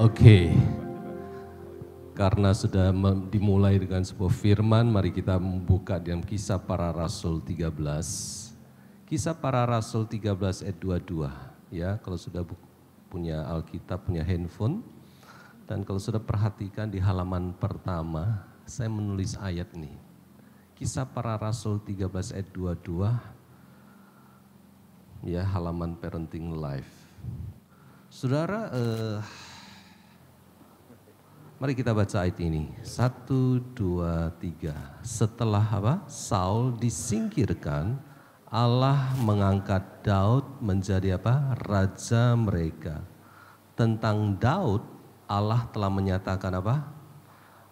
Oke. Karena sudah dimulai dengan sebuah firman, mari kita membuka dalam kisah para rasul 13. Kisah para rasul 13 ayat 22 ya, kalau sudah punya Alkitab, punya handphone dan kalau sudah perhatikan di halaman pertama saya menulis ayat ini. Kisah para rasul 13 ayat 22 ya halaman parenting life. Saudara eh, Mari kita baca ayat ini. Satu, dua, tiga. Setelah apa? Saul disingkirkan, Allah mengangkat Daud menjadi apa? Raja mereka. Tentang Daud, Allah telah menyatakan apa?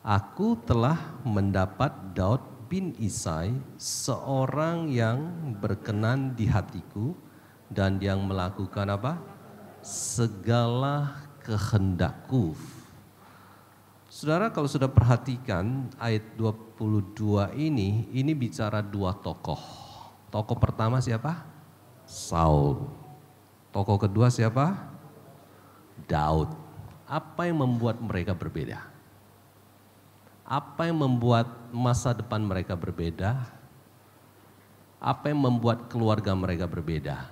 Aku telah mendapat Daud bin Isai, seorang yang berkenan di hatiku dan yang melakukan apa? Segala kehendakku Saudara kalau sudah perhatikan ayat 22 ini, ini bicara dua tokoh. Tokoh pertama siapa? Saul. Tokoh kedua siapa? Daud. Apa yang membuat mereka berbeda? Apa yang membuat masa depan mereka berbeda? Apa yang membuat keluarga mereka berbeda?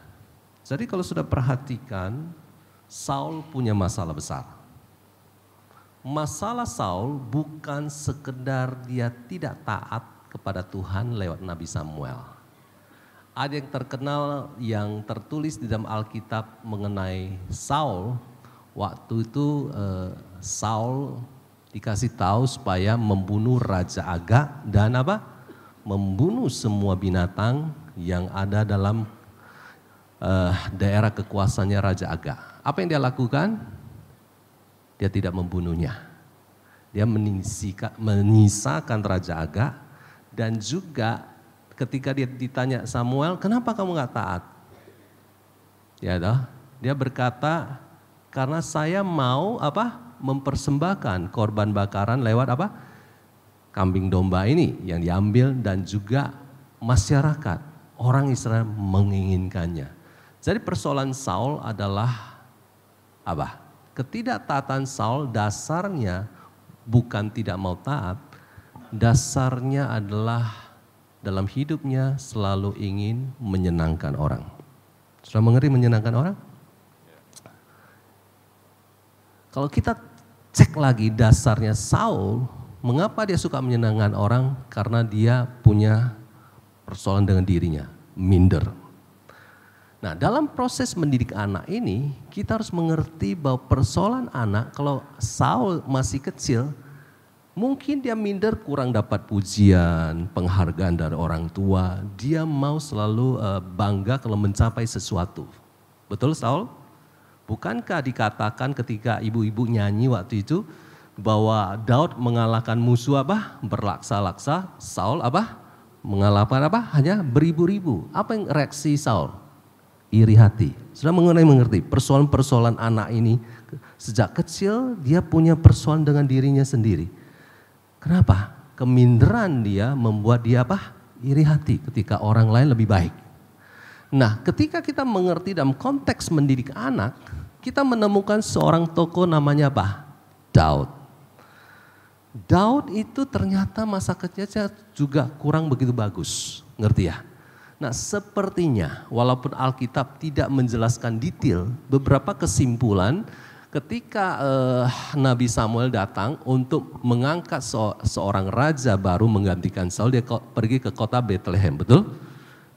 Jadi kalau sudah perhatikan, Saul punya masalah besar masalah Saul bukan sekedar dia tidak taat kepada Tuhan lewat Nabi Samuel. Ada yang terkenal yang tertulis di dalam Alkitab mengenai Saul. Waktu itu eh, Saul dikasih tahu supaya membunuh Raja Aga dan apa? Membunuh semua binatang yang ada dalam eh, daerah kekuasaannya Raja Aga. Apa yang dia lakukan? Dia tidak membunuhnya dia menisika, menyisakan Raja Aga dan juga ketika dia ditanya Samuel, kenapa kamu nggak taat? Ya dah dia berkata karena saya mau apa? mempersembahkan korban bakaran lewat apa? kambing domba ini yang diambil dan juga masyarakat orang Israel menginginkannya. Jadi persoalan Saul adalah apa? Ketidaktaatan Saul dasarnya bukan tidak mau taat, dasarnya adalah dalam hidupnya selalu ingin menyenangkan orang. Sudah mengerti menyenangkan orang? Kalau kita cek lagi dasarnya Saul, mengapa dia suka menyenangkan orang? Karena dia punya persoalan dengan dirinya, minder. Nah, dalam proses mendidik anak ini, kita harus mengerti bahwa persoalan anak kalau Saul masih kecil, mungkin dia minder kurang dapat pujian, penghargaan dari orang tua, dia mau selalu eh, bangga kalau mencapai sesuatu. Betul Saul? Bukankah dikatakan ketika ibu-ibu nyanyi waktu itu bahwa Daud mengalahkan musuh apa? Berlaksa-laksa, Saul apa? Mengalahkan apa? Hanya beribu-ribu. Apa yang reaksi Saul? iri hati. Sudah mengenai mengerti persoalan-persoalan anak ini sejak kecil dia punya persoalan dengan dirinya sendiri. Kenapa? Keminderan dia membuat dia apa? Iri hati ketika orang lain lebih baik. Nah, ketika kita mengerti dalam konteks mendidik anak, kita menemukan seorang toko namanya apa? Daud. Daud itu ternyata masa kecilnya juga kurang begitu bagus, ngerti ya? Nah sepertinya walaupun Alkitab tidak menjelaskan detail beberapa kesimpulan ketika eh, Nabi Samuel datang untuk mengangkat so seorang raja baru menggantikan Saul dia pergi ke kota Bethlehem betul?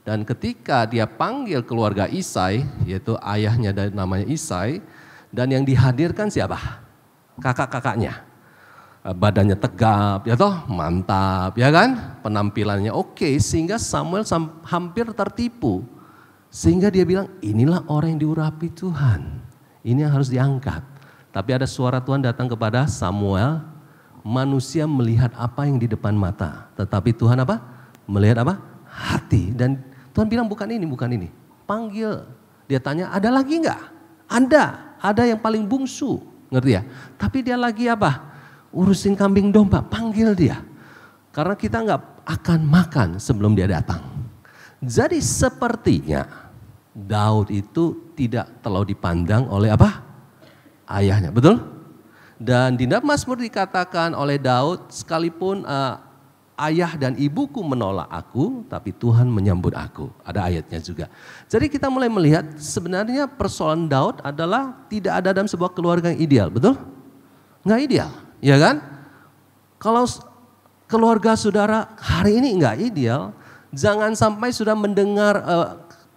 Dan ketika dia panggil keluarga Isai yaitu ayahnya dan namanya Isai dan yang dihadirkan siapa? Kakak-kakaknya. Eh, badannya tegap, ya toh mantap, ya kan? Penampilannya oke, okay, sehingga Samuel hampir tertipu. Sehingga dia bilang, inilah orang yang diurapi Tuhan. Ini yang harus diangkat. Tapi ada suara Tuhan datang kepada Samuel, manusia melihat apa yang di depan mata. Tetapi Tuhan apa? Melihat apa? Hati. Dan Tuhan bilang bukan ini, bukan ini. Panggil. Dia tanya, ada lagi enggak? Ada. Ada yang paling bungsu. Ngerti ya? Tapi dia lagi apa? urusin kambing domba, panggil dia. Karena kita nggak akan makan sebelum dia datang. Jadi sepertinya Daud itu tidak terlalu dipandang oleh apa? Ayahnya, betul? Dan di Mazmur dikatakan oleh Daud, sekalipun uh, ayah dan ibuku menolak aku, tapi Tuhan menyambut aku. Ada ayatnya juga. Jadi kita mulai melihat sebenarnya persoalan Daud adalah tidak ada dalam sebuah keluarga yang ideal, betul? Enggak ideal. Ya kan? Kalau keluarga saudara hari ini enggak ideal, jangan sampai sudah mendengar uh,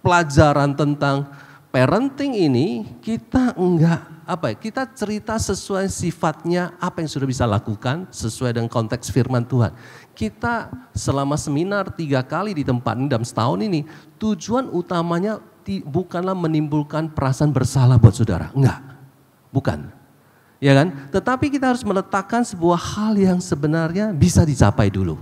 pelajaran tentang parenting ini kita enggak apa ya? Kita cerita sesuai sifatnya apa yang sudah bisa lakukan sesuai dengan konteks firman Tuhan. Kita selama seminar tiga kali di tempat ini dalam setahun ini tujuan utamanya bukanlah menimbulkan perasaan bersalah buat saudara, enggak, bukan ya kan? Tetapi kita harus meletakkan sebuah hal yang sebenarnya bisa dicapai dulu.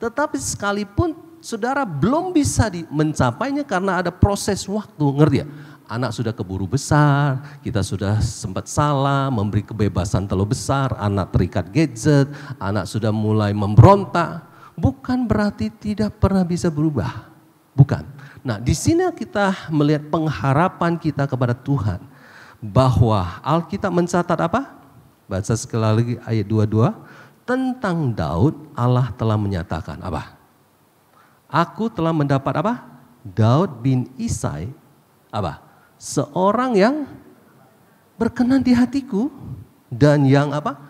Tetapi sekalipun saudara belum bisa di, mencapainya karena ada proses waktu, ngerti ya? Anak sudah keburu besar, kita sudah sempat salah, memberi kebebasan terlalu besar, anak terikat gadget, anak sudah mulai memberontak. Bukan berarti tidak pernah bisa berubah. Bukan. Nah, di sini kita melihat pengharapan kita kepada Tuhan bahwa Alkitab mencatat apa? Baca sekali lagi ayat 22. Tentang Daud Allah telah menyatakan apa? Aku telah mendapat apa? Daud bin Isai apa? Seorang yang berkenan di hatiku dan yang apa?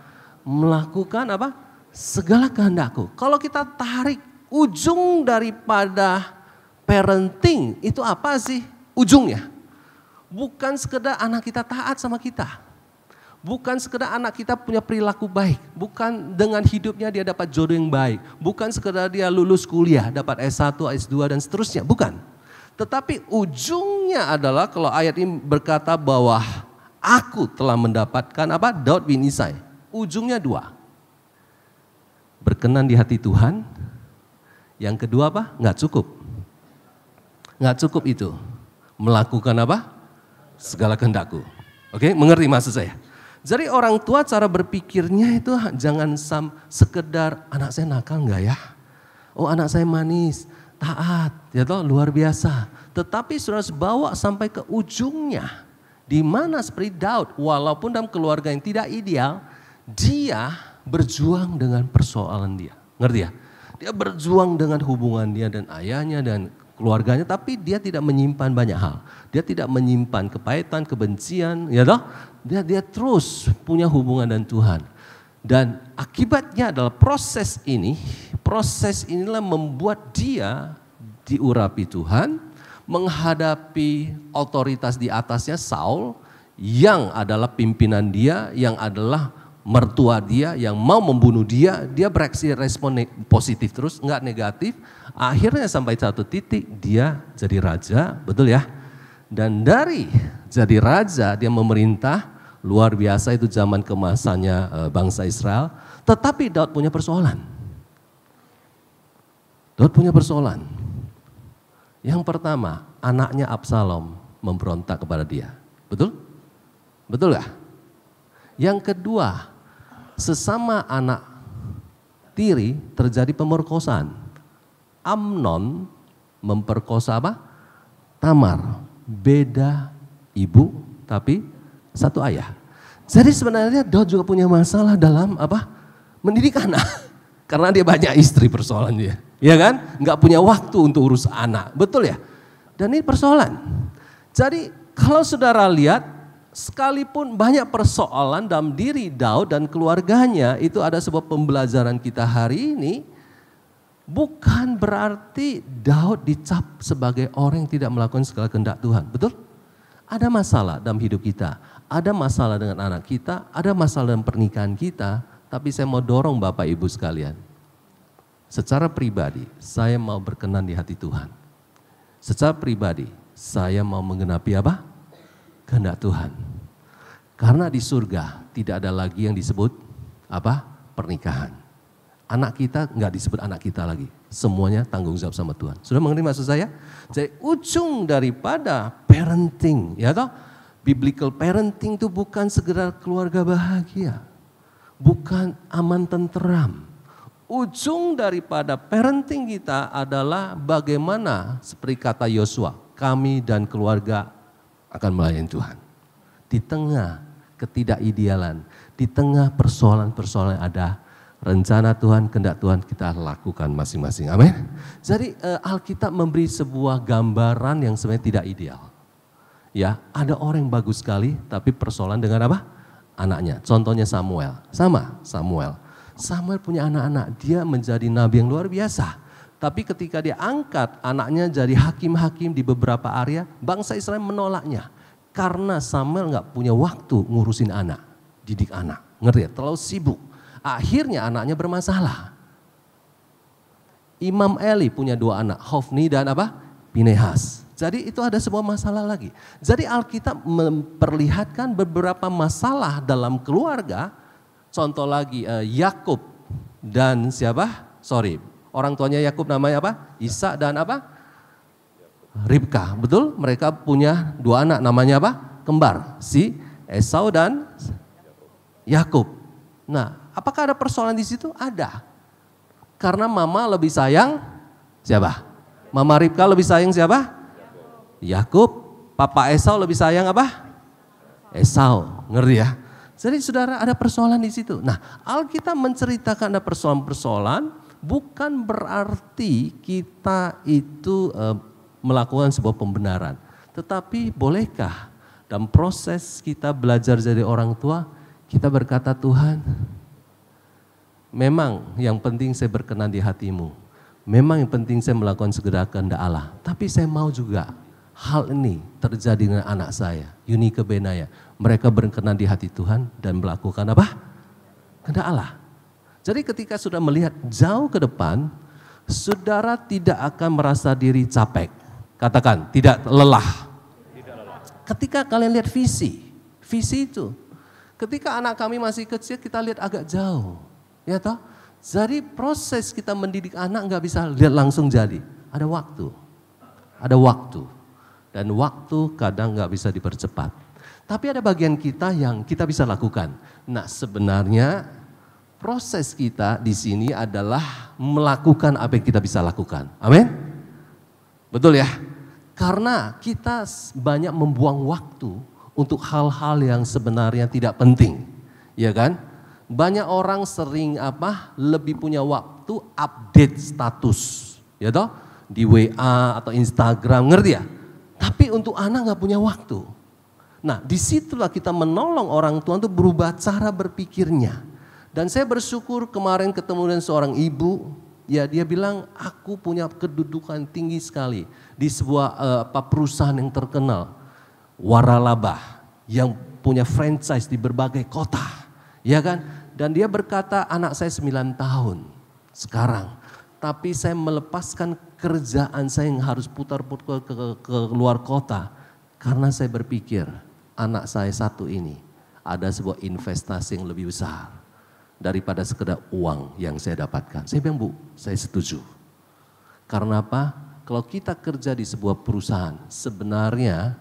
melakukan apa? segala kehendakku. Kalau kita tarik ujung daripada parenting itu apa sih ujungnya? Bukan sekedar anak kita taat sama kita Bukan sekedar anak kita punya perilaku baik, bukan dengan hidupnya dia dapat jodoh yang baik, bukan sekedar dia lulus kuliah, dapat S1, S2 dan seterusnya, bukan. Tetapi ujungnya adalah kalau ayat ini berkata bahwa aku telah mendapatkan apa? Daud bin Isai. Ujungnya dua. Berkenan di hati Tuhan. Yang kedua apa? Nggak cukup. Nggak cukup itu. Melakukan apa? Segala kehendakku. Oke, mengerti maksud saya? Jadi orang tua cara berpikirnya itu ah, jangan sam sekedar anak saya nakal nggak ya? Oh anak saya manis, taat, ya toh luar biasa. Tetapi sudah bawa sampai ke ujungnya. Di mana seperti Daud, walaupun dalam keluarga yang tidak ideal, dia berjuang dengan persoalan dia. Ngerti ya? Dia berjuang dengan hubungan dia dan ayahnya dan keluarganya tapi dia tidak menyimpan banyak hal. Dia tidak menyimpan kepahitan, kebencian, ya toh? dia, dia terus punya hubungan dengan Tuhan. Dan akibatnya adalah proses ini, proses inilah membuat dia diurapi Tuhan, menghadapi otoritas di atasnya Saul yang adalah pimpinan dia, yang adalah mertua dia yang mau membunuh dia, dia bereaksi respon positif terus, nggak negatif. Akhirnya sampai satu titik dia jadi raja, betul ya? Dan dari jadi raja dia memerintah luar biasa itu zaman kemasannya eh, bangsa Israel. Tetapi Daud punya persoalan. Daud punya persoalan. Yang pertama, anaknya Absalom memberontak kepada dia. Betul? Betul gak? Yang kedua, sesama anak tiri terjadi pemerkosaan. Amnon memperkosa apa? Tamar. Beda ibu tapi satu ayah. Jadi sebenarnya Daud juga punya masalah dalam apa? Mendidik anak. Karena dia banyak istri persoalannya, dia. Ya kan? Enggak punya waktu untuk urus anak. Betul ya? Dan ini persoalan. Jadi kalau saudara lihat, sekalipun banyak persoalan dalam diri Daud dan keluarganya, itu ada sebuah pembelajaran kita hari ini, bukan berarti Daud dicap sebagai orang yang tidak melakukan segala kehendak Tuhan. Betul? Ada masalah dalam hidup kita ada masalah dengan anak kita, ada masalah dengan pernikahan kita, tapi saya mau dorong Bapak Ibu sekalian. Secara pribadi, saya mau berkenan di hati Tuhan. Secara pribadi, saya mau menggenapi apa? Kehendak Tuhan. Karena di surga tidak ada lagi yang disebut apa? Pernikahan. Anak kita nggak disebut anak kita lagi. Semuanya tanggung jawab sama Tuhan. Sudah mengerti maksud saya? Jadi ujung daripada parenting, ya toh? Biblical parenting itu bukan segera keluarga bahagia. Bukan aman tenteram. Ujung daripada parenting kita adalah bagaimana seperti kata Yosua, kami dan keluarga akan melayani Tuhan. Di tengah ketidakidealan, di tengah persoalan-persoalan ada rencana Tuhan, kehendak Tuhan kita lakukan masing-masing. Amin. Jadi eh, Alkitab memberi sebuah gambaran yang sebenarnya tidak ideal. Ya, ada orang yang bagus sekali tapi persoalan dengan apa? Anaknya. Contohnya Samuel. Sama Samuel. Samuel punya anak-anak, dia menjadi nabi yang luar biasa. Tapi ketika dia angkat anaknya jadi hakim-hakim di beberapa area, bangsa Israel menolaknya. Karena Samuel nggak punya waktu ngurusin anak, didik anak. Ngerti ya? Terlalu sibuk. Akhirnya anaknya bermasalah. Imam Eli punya dua anak, Hofni dan apa? Pinehas. Jadi itu ada sebuah masalah lagi. Jadi Alkitab memperlihatkan beberapa masalah dalam keluarga. Contoh lagi eh, Yakub dan siapa? Sorry, orang tuanya Yakub namanya apa? Isa dan apa? Ribka, betul? Mereka punya dua anak namanya apa? Kembar, si Esau dan Yakub. Nah, apakah ada persoalan di situ? Ada. Karena mama lebih sayang siapa? Mama Ribka lebih sayang siapa? Yakub, papa Esau lebih sayang apa? Esau, ngerti ya. Jadi saudara ada persoalan di situ. Nah Alkitab menceritakan ada persoalan-persoalan bukan berarti kita itu e, melakukan sebuah pembenaran. Tetapi bolehkah dalam proses kita belajar jadi orang tua kita berkata Tuhan memang yang penting saya berkenan di hatimu. Memang yang penting saya melakukan segera kehendak Allah. Tapi saya mau juga Hal ini terjadi dengan anak saya, Yunike Benaya. Mereka berkenan di hati Tuhan dan melakukan apa? Kena Allah. Jadi ketika sudah melihat jauh ke depan, saudara tidak akan merasa diri capek. Katakan, tidak lelah. Tidak lelah. Ketika kalian lihat visi, visi itu. Ketika anak kami masih kecil, kita lihat agak jauh. Ya toh? Jadi proses kita mendidik anak nggak bisa lihat langsung jadi. Ada waktu. Ada waktu dan waktu kadang nggak bisa dipercepat. Tapi ada bagian kita yang kita bisa lakukan. Nah sebenarnya proses kita di sini adalah melakukan apa yang kita bisa lakukan. Amin? Betul ya? Karena kita banyak membuang waktu untuk hal-hal yang sebenarnya tidak penting. Ya kan? Banyak orang sering apa? Lebih punya waktu update status. Ya toh? Di WA atau Instagram, ngerti ya? Tapi untuk anak nggak punya waktu. Nah disitulah kita menolong orang tua untuk berubah cara berpikirnya. Dan saya bersyukur kemarin ketemu dengan seorang ibu. Ya dia bilang aku punya kedudukan tinggi sekali di sebuah uh, perusahaan yang terkenal. Waralaba yang punya franchise di berbagai kota. Ya kan? Dan dia berkata anak saya 9 tahun sekarang tapi saya melepaskan kerjaan saya yang harus putar-putar ke, ke, ke luar kota karena saya berpikir anak saya satu ini ada sebuah investasi yang lebih besar daripada sekedar uang yang saya dapatkan. Saya bilang, Bu, saya setuju. Karena apa? Kalau kita kerja di sebuah perusahaan, sebenarnya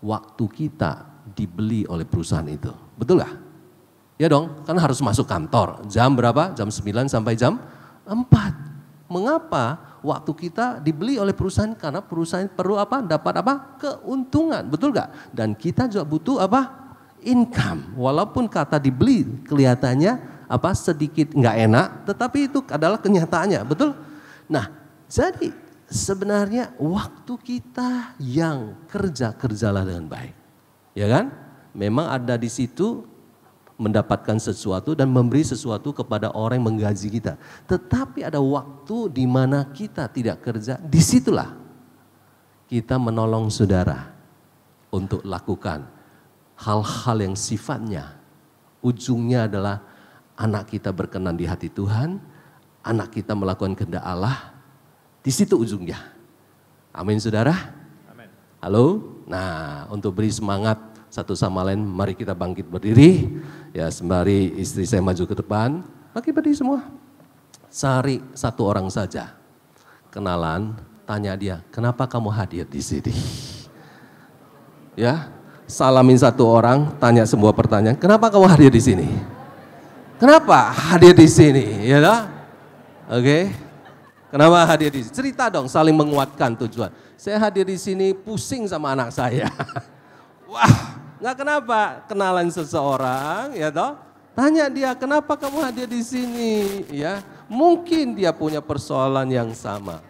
waktu kita dibeli oleh perusahaan itu. Betul lah? Ya dong, kan harus masuk kantor. Jam berapa? Jam 9 sampai jam Empat, mengapa waktu kita dibeli oleh perusahaan karena perusahaan perlu apa? Dapat apa? Keuntungan, betul gak? Dan kita juga butuh apa? Income. Walaupun kata dibeli kelihatannya apa sedikit nggak enak, tetapi itu adalah kenyataannya, betul? Nah, jadi sebenarnya waktu kita yang kerja kerjalah dengan baik, ya kan? Memang ada di situ mendapatkan sesuatu dan memberi sesuatu kepada orang yang menggaji kita. Tetapi ada waktu di mana kita tidak kerja, disitulah kita menolong saudara untuk lakukan hal-hal yang sifatnya ujungnya adalah anak kita berkenan di hati Tuhan, anak kita melakukan kehendak Allah, di situ ujungnya. Amin saudara. Halo. Nah, untuk beri semangat satu sama lain mari kita bangkit berdiri. Ya sembari istri saya maju ke depan, bagi berdiri semua. cari satu orang saja. Kenalan, tanya dia, kenapa kamu hadir di sini? Ya, salamin satu orang, tanya semua pertanyaan, kenapa kamu hadir di sini? Kenapa hadir di sini? Ya, you know? oke. Okay. Kenapa hadir di sini? Cerita dong, saling menguatkan tujuan. Saya hadir di sini pusing sama anak saya. Wah, Enggak kenapa? Kenalan seseorang, ya toh? Tanya dia, "Kenapa kamu hadir di sini?" ya. Mungkin dia punya persoalan yang sama.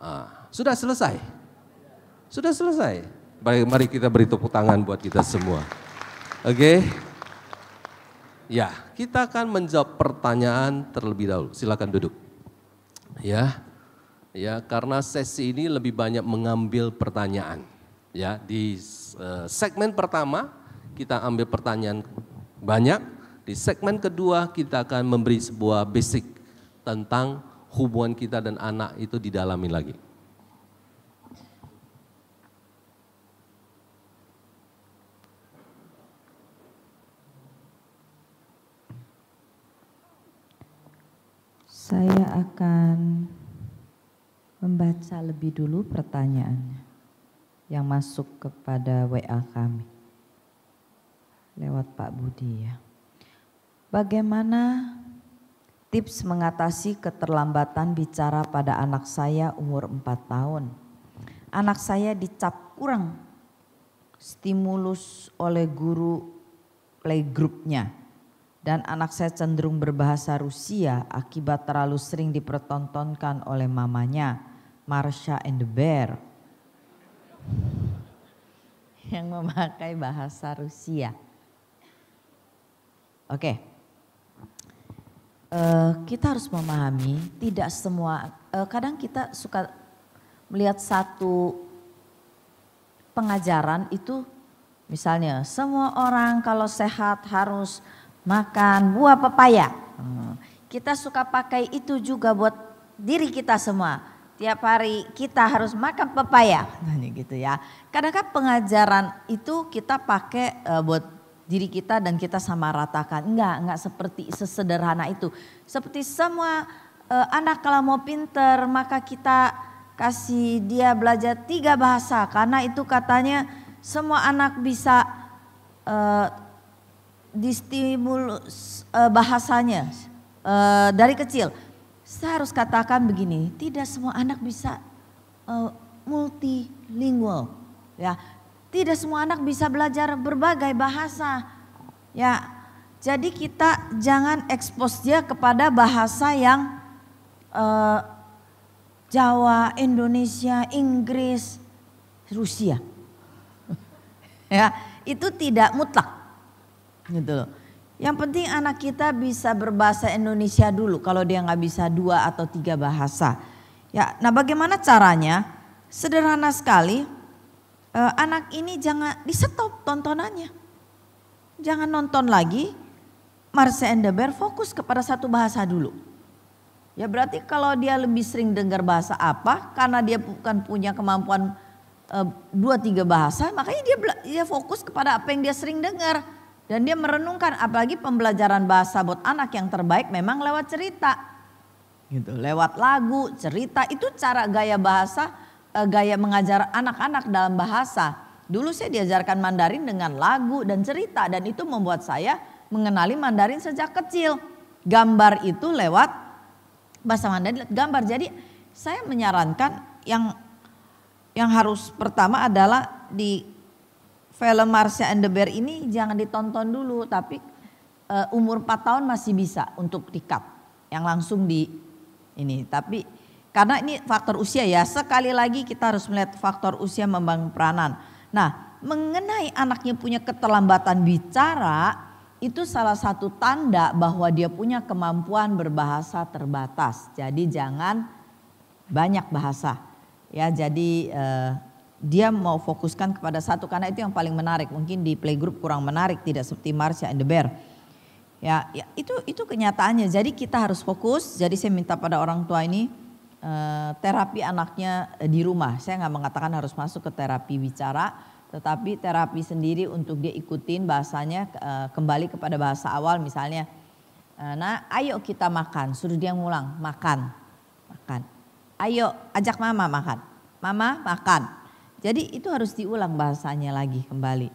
Ah, sudah selesai. Sudah selesai. Mari, mari kita beri tepuk tangan buat kita semua. Oke. Okay? Ya, kita akan menjawab pertanyaan terlebih dahulu. Silakan duduk. Ya ya karena sesi ini lebih banyak mengambil pertanyaan. Ya, di uh, segmen pertama kita ambil pertanyaan banyak, di segmen kedua kita akan memberi sebuah basic tentang hubungan kita dan anak itu didalami lagi. Saya akan membaca lebih dulu pertanyaannya yang masuk kepada WA kami lewat Pak Budi ya. Bagaimana tips mengatasi keterlambatan bicara pada anak saya umur 4 tahun? Anak saya dicap kurang stimulus oleh guru playgroupnya dan anak saya cenderung berbahasa Rusia akibat terlalu sering dipertontonkan oleh mamanya Marsha and the Bear yang memakai bahasa Rusia. Oke, okay. uh, eh, kita harus memahami tidak semua. Uh, kadang kita suka melihat satu pengajaran itu, misalnya semua orang kalau sehat harus makan buah pepaya. Hmm. Kita suka pakai itu juga buat diri kita semua. Setiap hari kita harus makan pepaya, gitu ya. Kadang-kadang kan pengajaran itu kita pakai e, buat diri kita dan kita sama ratakan. Enggak, enggak seperti sesederhana itu. Seperti semua e, anak kalau mau pinter maka kita kasih dia belajar tiga bahasa karena itu katanya semua anak bisa uh, distimulus uh, bahasanya uh, dari kecil saya harus katakan begini, tidak semua anak bisa uh, multilingual, ya. Tidak semua anak bisa belajar berbagai bahasa, ya. Jadi kita jangan ekspos dia kepada bahasa yang uh, Jawa, Indonesia, Inggris, Rusia. ya, itu tidak mutlak. Gitu loh. Yang penting anak kita bisa berbahasa Indonesia dulu kalau dia nggak bisa dua atau tiga bahasa. Ya, nah bagaimana caranya? Sederhana sekali. Eh, anak ini jangan di stop tontonannya. Jangan nonton lagi. Marse and the Bear fokus kepada satu bahasa dulu. Ya berarti kalau dia lebih sering dengar bahasa apa, karena dia bukan punya kemampuan eh, dua tiga bahasa, makanya dia dia fokus kepada apa yang dia sering dengar dan dia merenungkan apalagi pembelajaran bahasa buat anak yang terbaik memang lewat cerita. Gitu, lewat lagu, cerita itu cara gaya bahasa, eh, gaya mengajar anak-anak dalam bahasa. Dulu saya diajarkan Mandarin dengan lagu dan cerita dan itu membuat saya mengenali Mandarin sejak kecil. Gambar itu lewat bahasa Mandarin gambar. Jadi saya menyarankan yang yang harus pertama adalah di film Marsha and the Bear ini jangan ditonton dulu tapi uh, umur 4 tahun masih bisa untuk dikat yang langsung di ini tapi karena ini faktor usia ya sekali lagi kita harus melihat faktor usia membangun peranan nah mengenai anaknya punya keterlambatan bicara itu salah satu tanda bahwa dia punya kemampuan berbahasa terbatas jadi jangan banyak bahasa ya jadi eh, dia mau fokuskan kepada satu karena itu yang paling menarik. Mungkin di playgroup kurang menarik tidak seperti Marsha and the Bear. Ya, ya itu itu kenyataannya. Jadi kita harus fokus. Jadi saya minta pada orang tua ini eh, terapi anaknya eh, di rumah. Saya nggak mengatakan harus masuk ke terapi bicara, tetapi terapi sendiri untuk dia ikutin bahasanya eh, kembali kepada bahasa awal misalnya. nah, ayo kita makan. Suruh dia ngulang makan, makan. Ayo ajak mama makan. Mama makan jadi itu harus diulang bahasanya lagi kembali.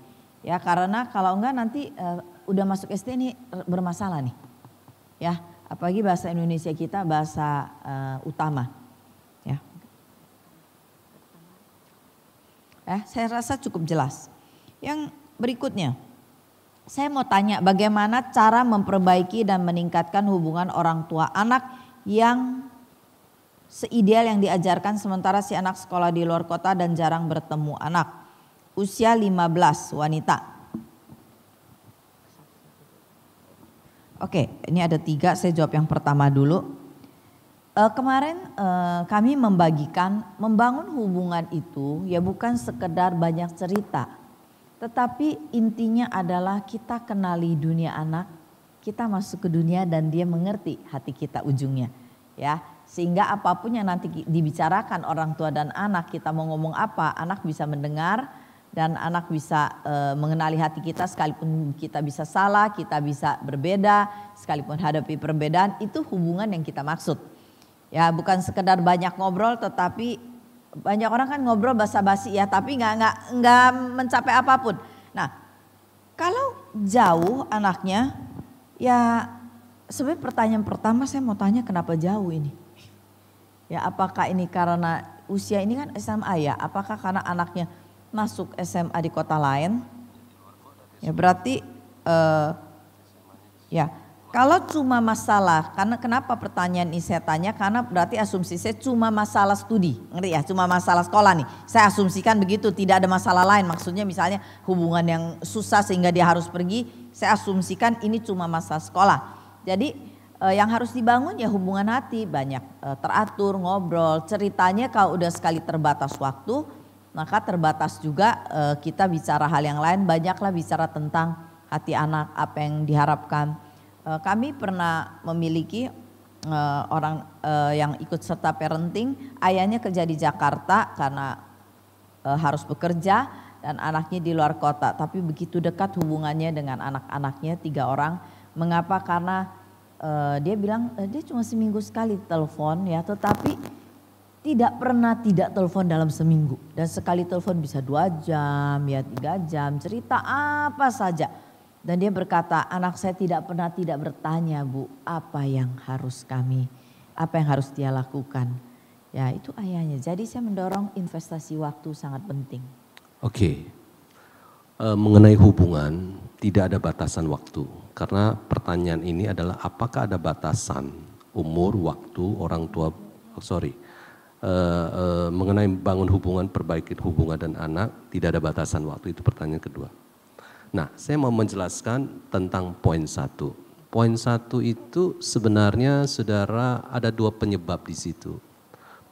Ya karena kalau enggak nanti e, udah masuk SD ini eh, bermasalah nih. Ya, apalagi bahasa Indonesia kita bahasa e, utama. Ya. Eh, saya rasa cukup jelas. Yang berikutnya, saya mau tanya bagaimana cara memperbaiki dan meningkatkan hubungan orang tua anak yang seideal yang diajarkan sementara si anak sekolah di luar kota dan jarang bertemu anak. Usia 15 wanita. Oke, ini ada tiga. Saya jawab yang pertama dulu. E, kemarin e, kami membagikan membangun hubungan itu ya bukan sekedar banyak cerita, tetapi intinya adalah kita kenali dunia anak, kita masuk ke dunia dan dia mengerti hati kita ujungnya, ya. Sehingga apapun yang nanti dibicarakan orang tua dan anak, kita mau ngomong apa, anak bisa mendengar dan anak bisa e, mengenali hati kita sekalipun kita bisa salah, kita bisa berbeda, sekalipun hadapi perbedaan, itu hubungan yang kita maksud. Ya, bukan sekedar banyak ngobrol tetapi banyak orang kan ngobrol basa-basi ya, tapi nggak nggak nggak mencapai apapun. Nah, kalau jauh anaknya, ya sebenarnya pertanyaan pertama saya mau tanya kenapa jauh ini? Ya, apakah ini karena usia ini kan SMA ya? Apakah karena anaknya masuk SMA di kota lain? Ya, berarti eh, ya kalau cuma masalah, karena kenapa pertanyaan ini saya tanya? Karena berarti asumsi saya cuma masalah studi, ngerti ya? Cuma masalah sekolah nih. Saya asumsikan begitu, tidak ada masalah lain. Maksudnya misalnya hubungan yang susah sehingga dia harus pergi, saya asumsikan ini cuma masalah sekolah. Jadi Eh, yang harus dibangun ya hubungan hati banyak eh, teratur ngobrol ceritanya kalau udah sekali terbatas waktu maka terbatas juga eh, kita bicara hal yang lain banyaklah bicara tentang hati anak apa yang diharapkan kami pernah memiliki orang yang ikut serta parenting ayahnya kerja di Jakarta karena harus bekerja dan anaknya di luar kota tapi begitu dekat hubungannya dengan anak-anaknya tiga orang mengapa karena uh, dia bilang uh, dia cuma seminggu sekali telepon ya, tetapi tidak pernah tidak telepon dalam seminggu dan sekali telepon bisa dua jam ya tiga jam cerita apa saja dan dia berkata anak saya tidak pernah tidak bertanya bu apa yang harus kami apa yang harus dia lakukan ya itu ayahnya jadi saya mendorong investasi waktu sangat penting oke okay. Eh, e, mengenai hubungan tidak ada batasan waktu karena pertanyaan ini adalah apakah ada batasan umur, waktu orang tua, sorry, uh, uh, mengenai bangun hubungan, perbaiki hubungan dan anak, tidak ada batasan waktu itu pertanyaan kedua. Nah, saya mau menjelaskan tentang poin satu. Poin satu itu sebenarnya saudara ada dua penyebab di situ.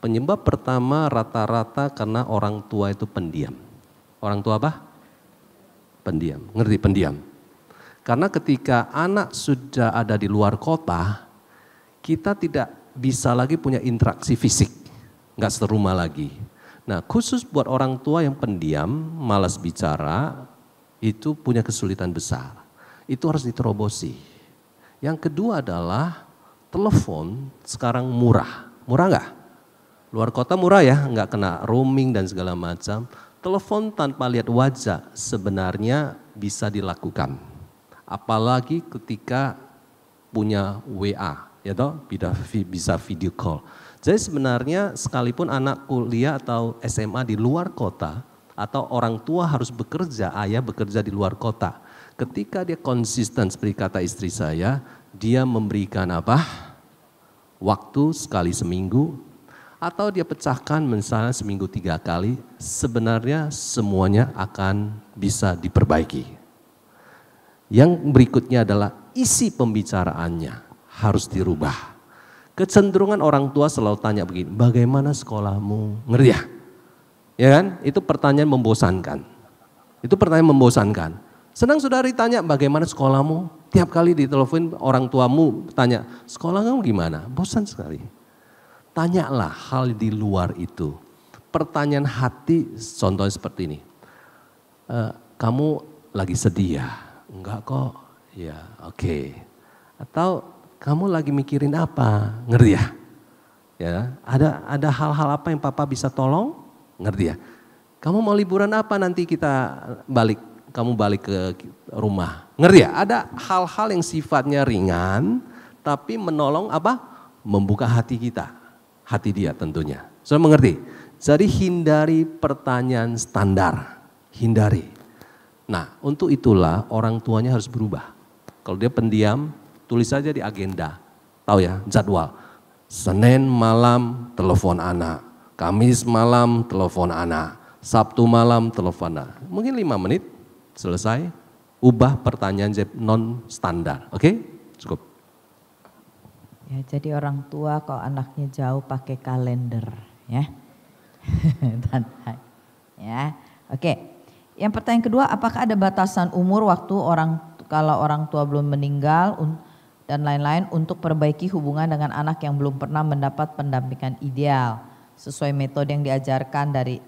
Penyebab pertama rata-rata karena orang tua itu pendiam. Orang tua apa? Pendiam. Ngerti pendiam? Karena ketika anak sudah ada di luar kota, kita tidak bisa lagi punya interaksi fisik, nggak serumah lagi. Nah khusus buat orang tua yang pendiam, malas bicara, itu punya kesulitan besar. Itu harus diterobosi. Yang kedua adalah telepon sekarang murah. Murah nggak? Luar kota murah ya, nggak kena roaming dan segala macam. Telepon tanpa lihat wajah sebenarnya bisa dilakukan Apalagi ketika punya WA, ya toh bisa video call. Jadi sebenarnya sekalipun anak kuliah atau SMA di luar kota atau orang tua harus bekerja, ayah bekerja di luar kota. Ketika dia konsisten seperti kata istri saya, dia memberikan apa? Waktu sekali seminggu atau dia pecahkan misalnya seminggu tiga kali, sebenarnya semuanya akan bisa diperbaiki. Yang berikutnya adalah isi pembicaraannya harus dirubah. Kecenderungan orang tua selalu tanya begini, bagaimana sekolahmu? Ngerti ya? Ya kan? Itu pertanyaan membosankan. Itu pertanyaan membosankan. Senang saudari tanya bagaimana sekolahmu? Tiap kali ditelepon orang tuamu tanya, sekolah kamu gimana? Bosan sekali. Tanyalah hal di luar itu. Pertanyaan hati contohnya seperti ini. E, kamu lagi sedih ya? Enggak kok. Ya, oke. Okay. Atau kamu lagi mikirin apa? Ngerti ya? Ya, ada ada hal-hal apa yang papa bisa tolong? Ngerti ya? Kamu mau liburan apa nanti kita balik? Kamu balik ke rumah. Ngerti ya? Ada hal-hal yang sifatnya ringan tapi menolong apa? Membuka hati kita. Hati dia tentunya. Sudah mengerti? Jadi hindari pertanyaan standar. Hindari. Nah, untuk itulah orang tuanya harus berubah. Kalau dia pendiam, tulis saja di agenda. Tahu ya, jadwal. Senin malam telepon anak, Kamis malam telepon anak, Sabtu malam telepon anak. Mungkin lima menit selesai. Ubah pertanyaan non standar, oke? Okay? Cukup. Ya, jadi orang tua kalau anaknya jauh pakai kalender, ya. ya. Oke. Okay. Yang pertanyaan kedua, apakah ada batasan umur waktu orang kalau orang tua belum meninggal dan lain-lain untuk perbaiki hubungan dengan anak yang belum pernah mendapat pendampingan ideal sesuai metode yang diajarkan dari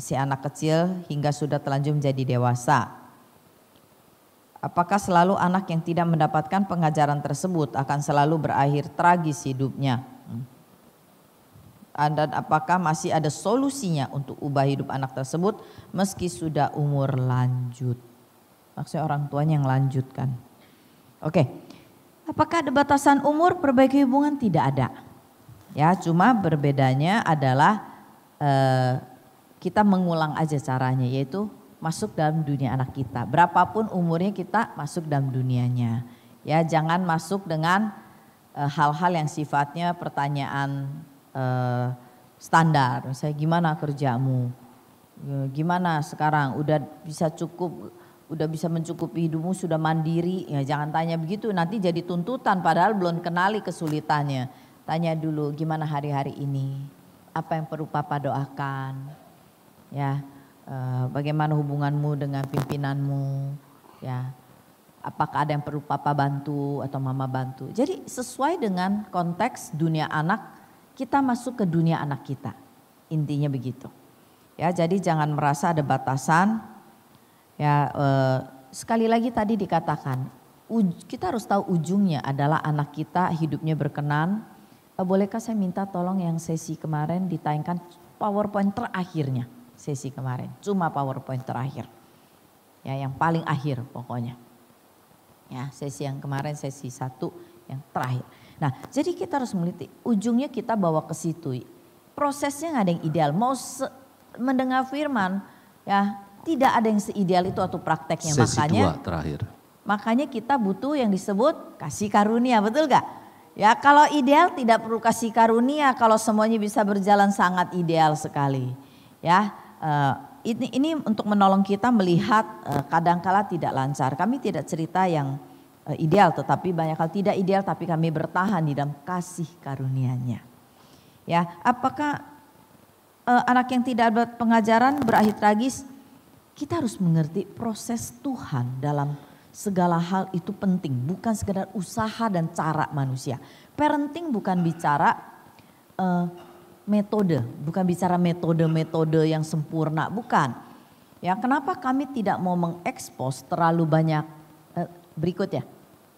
si anak kecil hingga sudah telanjur menjadi dewasa. Apakah selalu anak yang tidak mendapatkan pengajaran tersebut akan selalu berakhir tragis hidupnya? Hmm dan apakah masih ada solusinya untuk ubah hidup anak tersebut meski sudah umur lanjut. Maksudnya orang tuanya yang lanjutkan. Oke, apakah ada batasan umur perbaiki hubungan? Tidak ada. Ya, cuma berbedanya adalah eh, kita mengulang aja caranya yaitu masuk dalam dunia anak kita. Berapapun umurnya kita masuk dalam dunianya. Ya, jangan masuk dengan eh, hal-hal yang sifatnya pertanyaan Eh, standar. saya gimana kerjamu, ya, gimana sekarang, udah bisa cukup, udah bisa mencukupi hidupmu, sudah mandiri. Ya jangan tanya begitu, nanti jadi tuntutan padahal belum kenali kesulitannya. Tanya dulu gimana hari-hari ini, apa yang perlu papa doakan, ya eh, bagaimana hubunganmu dengan pimpinanmu, ya apakah ada yang perlu papa bantu atau mama bantu. Jadi sesuai dengan konteks dunia anak kita masuk ke dunia anak kita. Intinya begitu. Ya, jadi jangan merasa ada batasan. Ya, eh, sekali lagi tadi dikatakan, uj, kita harus tahu ujungnya adalah anak kita hidupnya berkenan. Eh, bolehkah saya minta tolong yang sesi kemarin ditayangkan PowerPoint terakhirnya sesi kemarin, cuma PowerPoint terakhir. Ya, yang paling akhir pokoknya. Ya, sesi yang kemarin sesi satu yang terakhir. Nah, jadi kita harus meliti. Ujungnya kita bawa ke situ. Prosesnya nggak ada yang ideal. Mau mendengar firman, ya tidak ada yang seideal itu atau prakteknya. Sesi makanya dua terakhir. Makanya kita butuh yang disebut kasih karunia, betul gak? Ya kalau ideal tidak perlu kasih karunia kalau semuanya bisa berjalan sangat ideal sekali. Ya eh, ini ini untuk menolong kita melihat uh, kadangkala tidak lancar. Kami tidak cerita yang Eh, ideal tetapi banyak hal tidak ideal tapi kami bertahan di dalam kasih karunia-Nya. Ya, apakah uh, anak yang tidak dapat pengajaran berakhir tragis? Kita harus mengerti proses Tuhan dalam segala hal itu penting, bukan sekedar usaha dan cara manusia. Parenting bukan bicara uh, metode, bukan bicara metode-metode yang sempurna, bukan. Ya, kenapa kami tidak mau mengekspos terlalu banyak uh, berikut ya?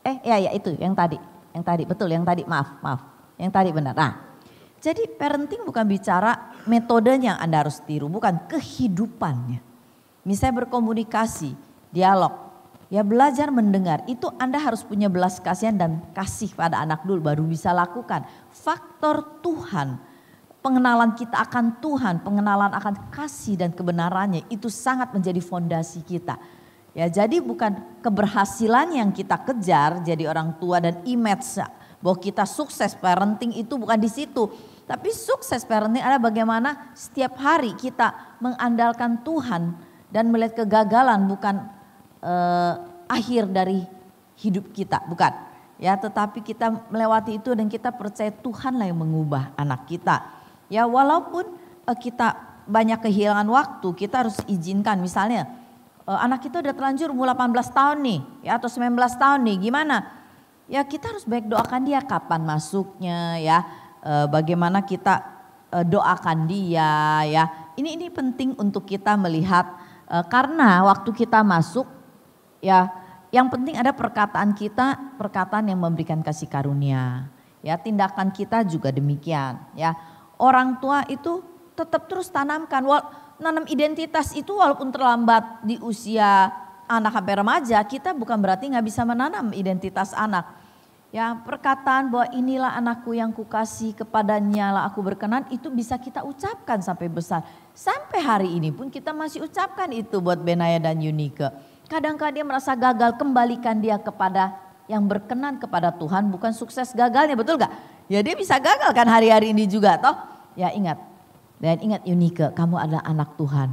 Eh, ya ya itu yang tadi. Yang tadi betul, yang tadi maaf, maaf. Yang tadi benar. Nah, jadi parenting bukan bicara metodenya yang Anda harus tiru, bukan kehidupannya. Misalnya berkomunikasi, dialog. Ya belajar mendengar, itu Anda harus punya belas kasihan dan kasih pada anak dulu baru bisa lakukan. Faktor Tuhan, pengenalan kita akan Tuhan, pengenalan akan kasih dan kebenarannya itu sangat menjadi fondasi kita Ya, jadi bukan keberhasilan yang kita kejar jadi orang tua dan image bahwa kita sukses parenting itu bukan di situ. Tapi sukses parenting adalah bagaimana setiap hari kita mengandalkan Tuhan dan melihat kegagalan bukan eh, akhir dari hidup kita, bukan. Ya, tetapi kita melewati itu dan kita percaya Tuhanlah yang mengubah anak kita. Ya, walaupun eh, kita banyak kehilangan waktu, kita harus izinkan misalnya Eh, anak kita udah terlanjur umur 18 tahun nih ya atau 19 tahun nih gimana? Ya kita harus baik doakan dia kapan masuknya ya, eh, bagaimana kita eh, doakan dia ya. Ini ini penting untuk kita melihat karena waktu kita masuk ya yang penting ada perkataan kita, perkataan yang memberikan kasih karunia. Ya, tindakan kita juga demikian, ya. Orang tua itu tetap terus tanamkan nanam identitas itu walaupun terlambat di usia anak sampai remaja, kita bukan berarti nggak bisa menanam identitas anak. Ya, perkataan bahwa inilah anakku yang kukasih kepadanya lah aku berkenan itu bisa kita ucapkan sampai besar. Sampai hari ini pun kita masih ucapkan itu buat Benaya dan Yunike. kadang dia merasa gagal, kembalikan dia kepada yang berkenan kepada Tuhan, bukan sukses gagalnya, betul gak? Ya dia bisa gagal kan hari-hari ini juga toh. Ya ingat, dan ingat Yunike, kamu adalah anak Tuhan.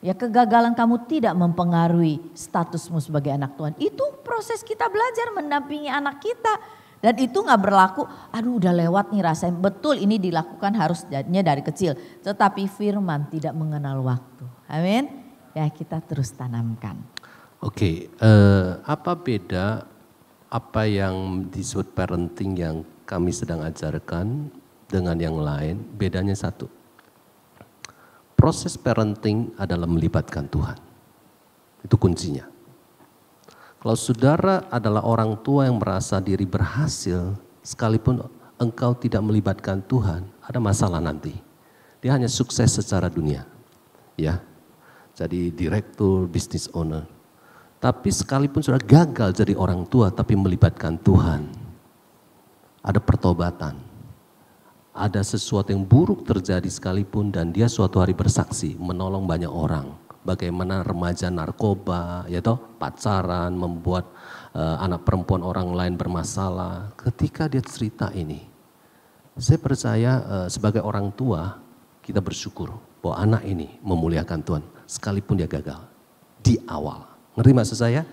Ya kegagalan kamu tidak mempengaruhi statusmu sebagai anak Tuhan. Itu proses kita belajar mendampingi anak kita. Dan itu nggak berlaku, aduh udah lewat nih rasanya. Betul ini dilakukan harusnya dari kecil. Tetapi firman tidak mengenal waktu. Amin. Ya kita terus tanamkan. Oke, okay, eh, apa beda apa yang disebut parenting yang kami sedang ajarkan dengan yang lain? Bedanya satu, proses parenting adalah melibatkan Tuhan. Itu kuncinya. Kalau saudara adalah orang tua yang merasa diri berhasil, sekalipun engkau tidak melibatkan Tuhan, ada masalah nanti. Dia hanya sukses secara dunia. Ya. Jadi direktur, business owner. Tapi sekalipun sudah gagal jadi orang tua tapi melibatkan Tuhan. Ada pertobatan ada sesuatu yang buruk terjadi sekalipun dan dia suatu hari bersaksi menolong banyak orang. Bagaimana remaja narkoba, yaitu pacaran, membuat uh, anak perempuan orang lain bermasalah. Ketika dia cerita ini, saya percaya uh, sebagai orang tua kita bersyukur bahwa anak ini memuliakan Tuhan sekalipun dia gagal di awal. Ngerti maksud saya?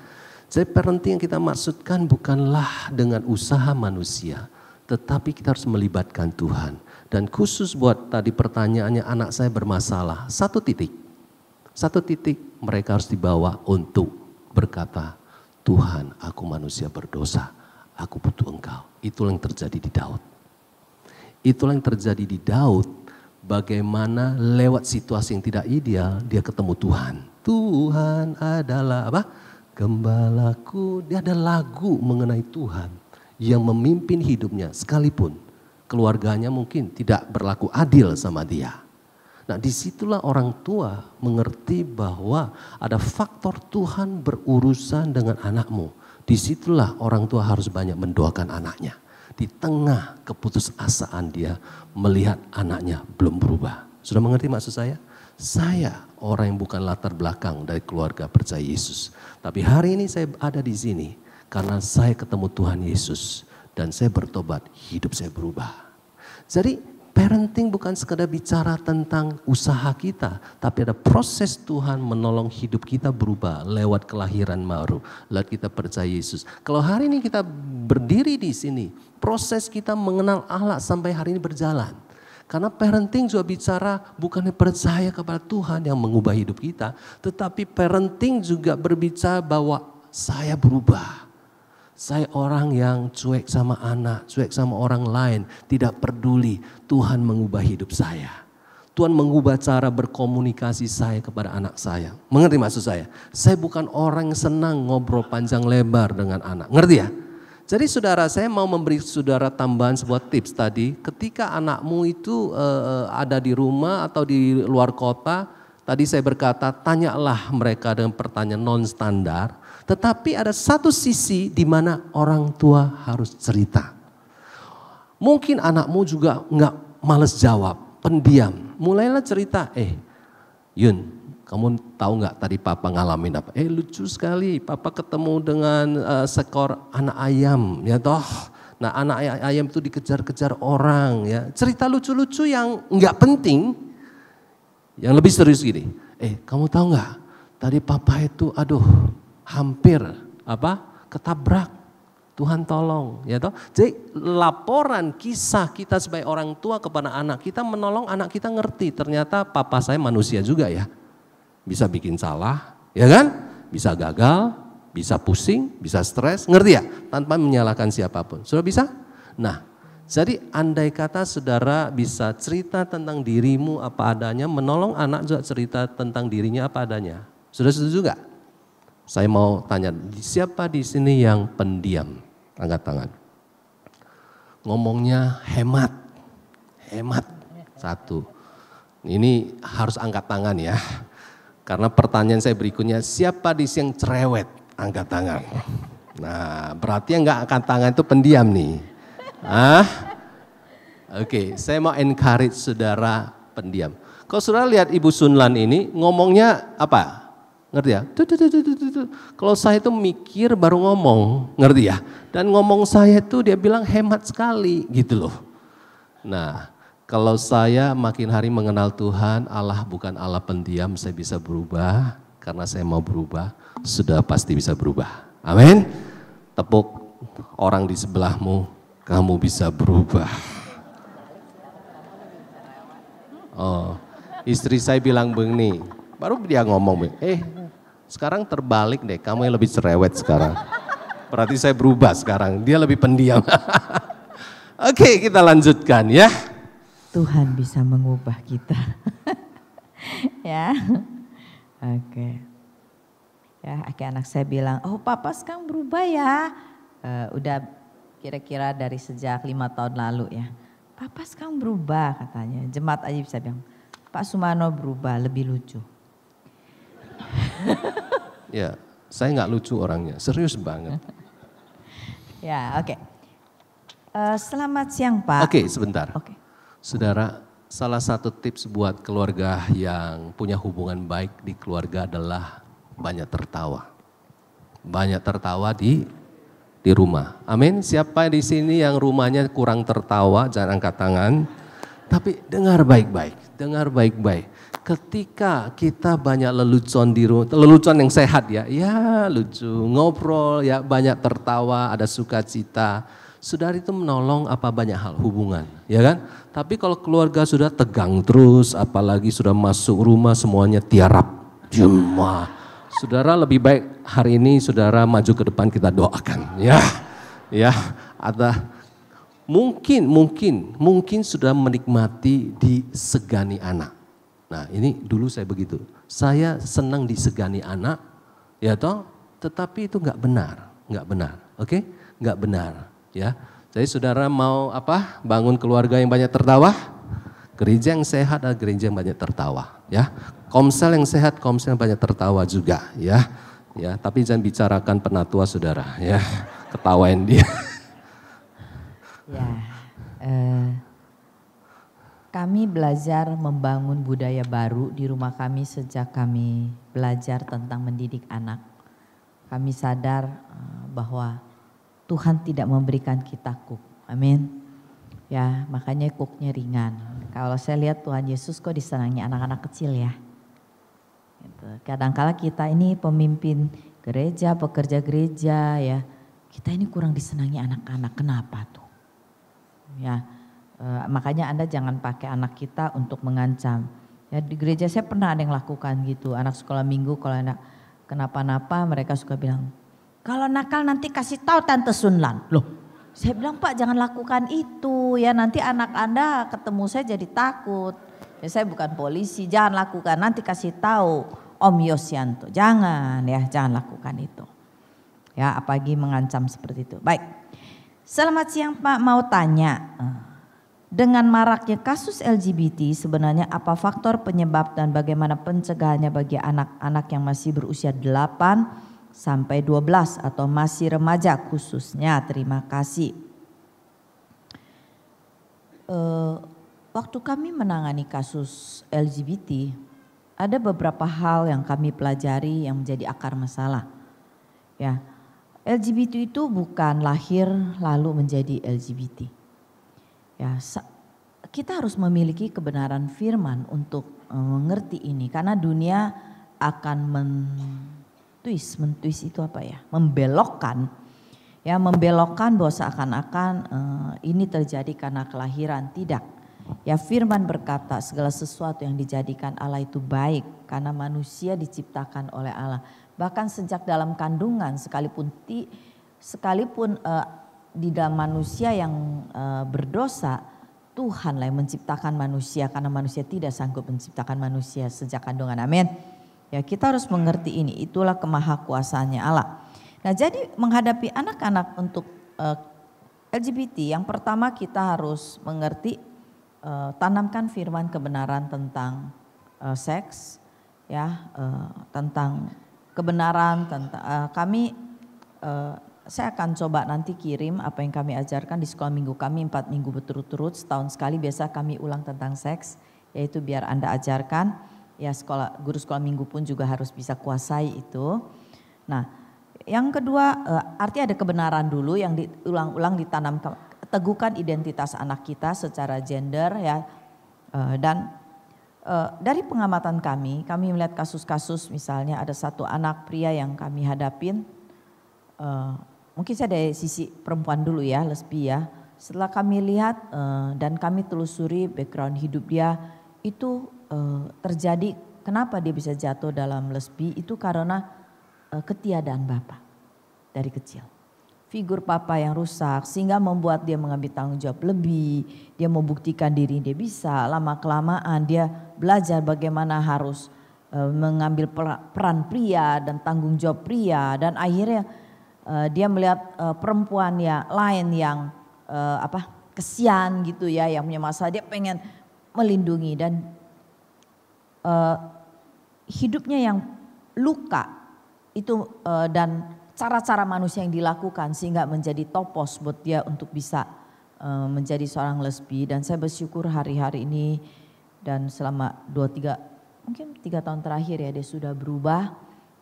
Jadi parenting yang kita maksudkan bukanlah dengan usaha manusia, tetapi kita harus melibatkan Tuhan. Dan khusus buat tadi pertanyaannya anak saya bermasalah. Satu titik. Satu titik mereka harus dibawa untuk berkata, Tuhan aku manusia berdosa, aku butuh engkau. Itulah yang terjadi di Daud. Itulah yang terjadi di Daud bagaimana lewat situasi yang tidak ideal dia ketemu Tuhan. Tuhan adalah apa? Gembalaku. Dia ada lagu mengenai Tuhan yang memimpin hidupnya sekalipun keluarganya mungkin tidak berlaku adil sama dia. Nah disitulah orang tua mengerti bahwa ada faktor Tuhan berurusan dengan anakmu. Disitulah orang tua harus banyak mendoakan anaknya. Di tengah keputusasaan dia melihat anaknya belum berubah. Sudah mengerti maksud saya? Saya orang yang bukan latar belakang dari keluarga percaya Yesus. Tapi hari ini saya ada di sini karena saya ketemu Tuhan Yesus dan saya bertobat, hidup saya berubah. Jadi parenting bukan sekedar bicara tentang usaha kita, tapi ada proses Tuhan menolong hidup kita berubah lewat kelahiran baru, lewat kita percaya Yesus. Kalau hari ini kita berdiri di sini, proses kita mengenal Allah sampai hari ini berjalan. Karena parenting juga bicara bukannya percaya kepada Tuhan yang mengubah hidup kita, tetapi parenting juga berbicara bahwa saya berubah. Saya orang yang cuek sama anak, cuek sama orang lain, tidak peduli. Tuhan mengubah hidup saya. Tuhan mengubah cara berkomunikasi saya kepada anak saya. Mengerti maksud saya? Saya bukan orang yang senang ngobrol panjang lebar dengan anak. Ngerti ya? Jadi saudara saya mau memberi saudara tambahan sebuah tips tadi. Ketika anakmu itu uh, ada di rumah atau di luar kota, tadi saya berkata tanyalah mereka dengan pertanyaan non standar tetapi ada satu sisi di mana orang tua harus cerita. Mungkin anakmu juga nggak males jawab, pendiam. Mulailah cerita, eh Yun, kamu tahu nggak tadi papa ngalamin apa? Eh lucu sekali, papa ketemu dengan uh, eh, sekor anak ayam, ya toh. Nah anak ayam itu dikejar-kejar orang ya. Cerita lucu-lucu yang nggak penting, yang lebih serius gini. Eh kamu tahu nggak? Tadi papa itu aduh hampir apa ketabrak. Tuhan tolong, ya toh. Jadi laporan kisah kita sebagai orang tua kepada anak kita menolong anak kita ngerti ternyata papa saya manusia juga ya. Bisa bikin salah, ya kan? Bisa gagal, bisa pusing, bisa stres, ngerti ya? Tanpa menyalahkan siapapun. Sudah bisa? Nah, jadi andai kata saudara bisa cerita tentang dirimu apa adanya, menolong anak juga cerita tentang dirinya apa adanya. Sudah setuju gak? Saya mau tanya, siapa di sini yang pendiam? Angkat tangan. Ngomongnya hemat. Hemat. Satu. Ini harus angkat tangan ya. Karena pertanyaan saya berikutnya, siapa di sini yang cerewet? Angkat tangan. Nah, berarti yang nggak angkat tangan itu pendiam nih. Ah, oke. Okay, saya mau encourage saudara pendiam. Kalau saudara lihat Ibu Sunlan ini ngomongnya apa? Ngerti ya? tuh tuh tuh tuh tuh tuh Kalau saya itu mikir baru ngomong, ngerti ya? Dan ngomong saya itu dia bilang hemat sekali gitu loh. Nah, kalau saya makin hari mengenal Tuhan, Allah bukan Allah pendiam, saya bisa berubah karena saya mau berubah, sudah pasti bisa berubah. Amin. Tepuk orang di sebelahmu, kamu bisa berubah. Oh, istri saya bilang begini, baru dia ngomong, eh sekarang terbalik deh, kamu yang lebih cerewet sekarang. Berarti saya berubah sekarang, dia lebih pendiam. Oke, kita lanjutkan ya. Tuhan bisa mengubah kita. ya. Oke. Ya, akhirnya anak saya bilang, oh papa sekarang berubah ya. Uh, udah kira-kira dari sejak lima tahun lalu ya. Papa sekarang berubah katanya. Jemaat aja bisa bilang, Pak Sumano berubah, lebih lucu. ya, saya nggak lucu orangnya, serius banget. ya, oke. Okay. Uh, eh, selamat siang Pak. Oke, okay, sebentar. Oke. Okay. Saudara, salah satu tips buat keluarga yang punya hubungan baik di keluarga adalah banyak tertawa. Banyak tertawa di di rumah. Amin. Siapa di sini yang rumahnya kurang tertawa, jangan angkat tangan. Tapi dengar baik-baik, dengar baik-baik ketika kita banyak lelucon di rumah, lelucon yang sehat ya, ya lucu, ngobrol, ya banyak tertawa, ada sukacita. Saudara itu menolong apa banyak hal hubungan, ya kan? Tapi kalau keluarga sudah tegang terus, apalagi sudah masuk rumah semuanya tiarap, cuma saudara lebih baik hari ini saudara maju ke depan kita doakan, ya, ya, ada mungkin mungkin mungkin sudah menikmati disegani anak Nah ini dulu saya begitu. Saya senang disegani anak, ya toh. Tetapi itu nggak benar, nggak benar, oke? Okay? Nggak benar, ya. Jadi saudara mau apa? Bangun keluarga yang banyak tertawa. Gereja yang sehat adalah gereja yang banyak tertawa, ya. Komsel yang sehat, komsel yang banyak tertawa juga, ya. Ya, tapi jangan bicarakan penatua saudara, ya. Ketawain dia. Ya. Uh kami belajar membangun budaya baru di rumah kami sejak kami belajar tentang mendidik anak. Kami sadar eh, bahwa Tuhan tidak memberikan kita kuk. Amin. Ya, makanya kuknya ringan. Kalau saya lihat Tuhan Yesus kok disenangi anak-anak kecil ya. Gitu. Kadangkala kita ini pemimpin gereja, pekerja gereja ya. Kita ini kurang disenangi anak-anak. Kenapa tuh? Ya, Eh, makanya Anda jangan pakai anak kita untuk mengancam. Ya di gereja saya pernah ada yang lakukan gitu, anak sekolah minggu kalau anak kenapa-napa mereka suka bilang, kalau nakal nanti kasih tahu Tante Sunlan. Loh, saya bilang Pak jangan lakukan itu ya nanti anak Anda ketemu saya jadi takut. Ya, saya bukan polisi, jangan lakukan nanti kasih tahu Om yosianto Jangan ya, jangan lakukan itu. Ya apalagi mengancam seperti itu. Baik, selamat siang Pak mau tanya. Eh, dengan maraknya kasus LGBT, sebenarnya apa faktor penyebab dan bagaimana pencegahannya bagi anak-anak yang masih berusia 8 sampai 12 atau masih remaja khususnya? Terima kasih. Uh, waktu kami menangani kasus LGBT, ada beberapa hal yang kami pelajari yang menjadi akar masalah. Ya, LGBT itu bukan lahir lalu menjadi LGBT Ya, kita harus memiliki kebenaran firman untuk eh, mengerti ini karena dunia akan mentwist, mentwist itu apa ya? membelokkan ya membelokkan bahwa seakan-akan uh, ini terjadi karena kelahiran tidak ya firman berkata segala sesuatu yang dijadikan Allah itu baik karena manusia diciptakan oleh Allah bahkan sejak dalam kandungan sekalipun ti, sekalipun uh, di dalam manusia yang uh, berdosa, Tuhanlah yang menciptakan manusia karena manusia tidak sanggup menciptakan manusia sejak kandungan. Amin. Ya, kita harus mengerti ini. Itulah kemahakuasaannya Allah. Nah, jadi menghadapi anak-anak untuk uh, eh, LGBT, yang pertama kita harus mengerti uh, tanamkan firman kebenaran tentang uh, seks, ya, uh, tentang kebenaran tentang uh, kami saya akan coba nanti kirim apa yang kami ajarkan di sekolah minggu kami empat minggu berturut-turut setahun sekali biasa kami ulang tentang seks yaitu biar anda ajarkan ya sekolah guru sekolah minggu pun juga harus bisa kuasai itu. Nah yang kedua eh, arti ada kebenaran dulu yang diulang-ulang ditanam teguhkan identitas anak kita secara gender ya eh, dan eh, dari pengamatan kami kami melihat kasus-kasus misalnya ada satu anak pria yang kami hadapin mungkin saya dari sisi perempuan dulu ya, lesbi ya. Setelah kami lihat uh, dan kami telusuri background hidup dia, itu uh, terjadi kenapa dia bisa jatuh dalam lesbi itu karena uh, ketiadaan bapak dari kecil. Figur papa yang rusak sehingga membuat dia mengambil tanggung jawab lebih, dia membuktikan diri dia bisa, lama kelamaan dia belajar bagaimana harus mengambil peran pria dan tanggung jawab pria dan akhirnya uh, dia melihat uh, perempuan ya lain yang uh, apa kesian gitu ya yang punya masalah dia pengen melindungi dan uh, hidupnya yang luka itu uh, dan cara-cara manusia yang dilakukan sehingga menjadi topos buat dia untuk bisa uh, menjadi seorang lesbi dan saya bersyukur hari-hari ini dan selama dua tiga mungkin tiga tahun terakhir ya dia sudah berubah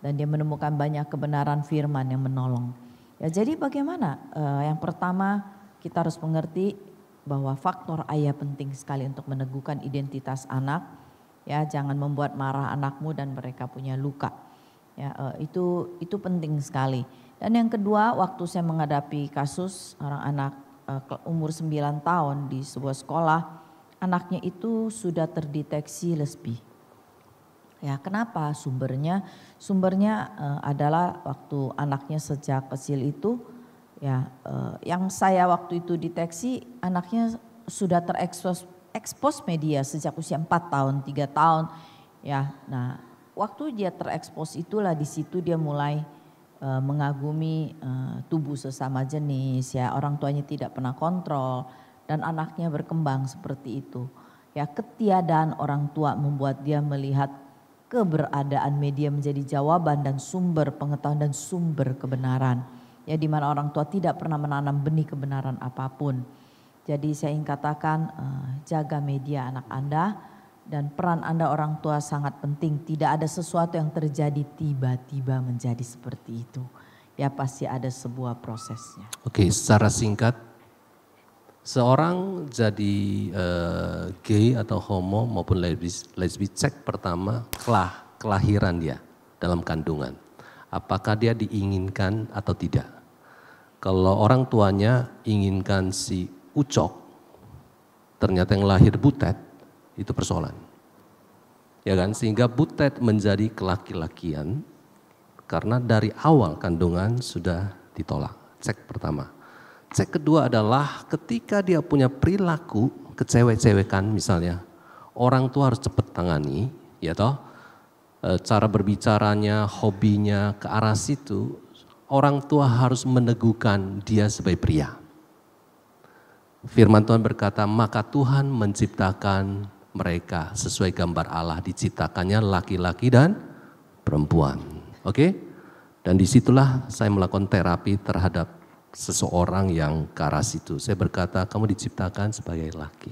dan dia menemukan banyak kebenaran firman yang menolong. Ya, jadi bagaimana? Uh, yang pertama kita harus mengerti bahwa faktor ayah penting sekali untuk meneguhkan identitas anak. Ya, jangan membuat marah anakmu dan mereka punya luka. Ya, uh, itu itu penting sekali. Dan yang kedua, waktu saya menghadapi kasus orang anak uh, umur 9 tahun di sebuah sekolah, anaknya itu sudah terdeteksi lesbi. Ya, kenapa sumbernya? Sumbernya uh, adalah waktu anaknya sejak kecil itu ya uh, yang saya waktu itu deteksi anaknya sudah terekspos ekspos media sejak usia 4 tahun, tiga tahun. Ya, nah waktu dia terekspos itulah di situ dia mulai uh, mengagumi uh, tubuh sesama jenis ya orang tuanya tidak pernah kontrol dan anaknya berkembang seperti itu. Ya, ketiadaan orang tua membuat dia melihat keberadaan media menjadi jawaban dan sumber pengetahuan dan sumber kebenaran. Ya di mana orang tua tidak pernah menanam benih kebenaran apapun. Jadi saya ingin katakan eh, jaga media anak Anda dan peran Anda orang tua sangat penting. Tidak ada sesuatu yang terjadi tiba-tiba menjadi seperti itu. Ya pasti ada sebuah prosesnya. Oke, secara singkat Seorang jadi uh, gay atau homo maupun lesbis, lesbi cek pertama kelah, kelahiran dia dalam kandungan. Apakah dia diinginkan atau tidak. Kalau orang tuanya inginkan si Ucok, ternyata yang lahir butet, itu persoalan. Ya kan? Sehingga butet menjadi kelaki-lakian karena dari awal kandungan sudah ditolak. Cek pertama cek kedua adalah ketika dia punya perilaku kecewek-cewekan misalnya, orang tua harus cepat tangani, ya toh. E, cara berbicaranya, hobinya ke arah situ, orang tua harus meneguhkan dia sebagai pria. Firman Tuhan berkata, maka Tuhan menciptakan mereka sesuai gambar Allah diciptakannya laki-laki dan perempuan. Oke? Okay? Dan disitulah saya melakukan terapi terhadap seseorang yang ke arah situ. Saya berkata, kamu diciptakan sebagai laki.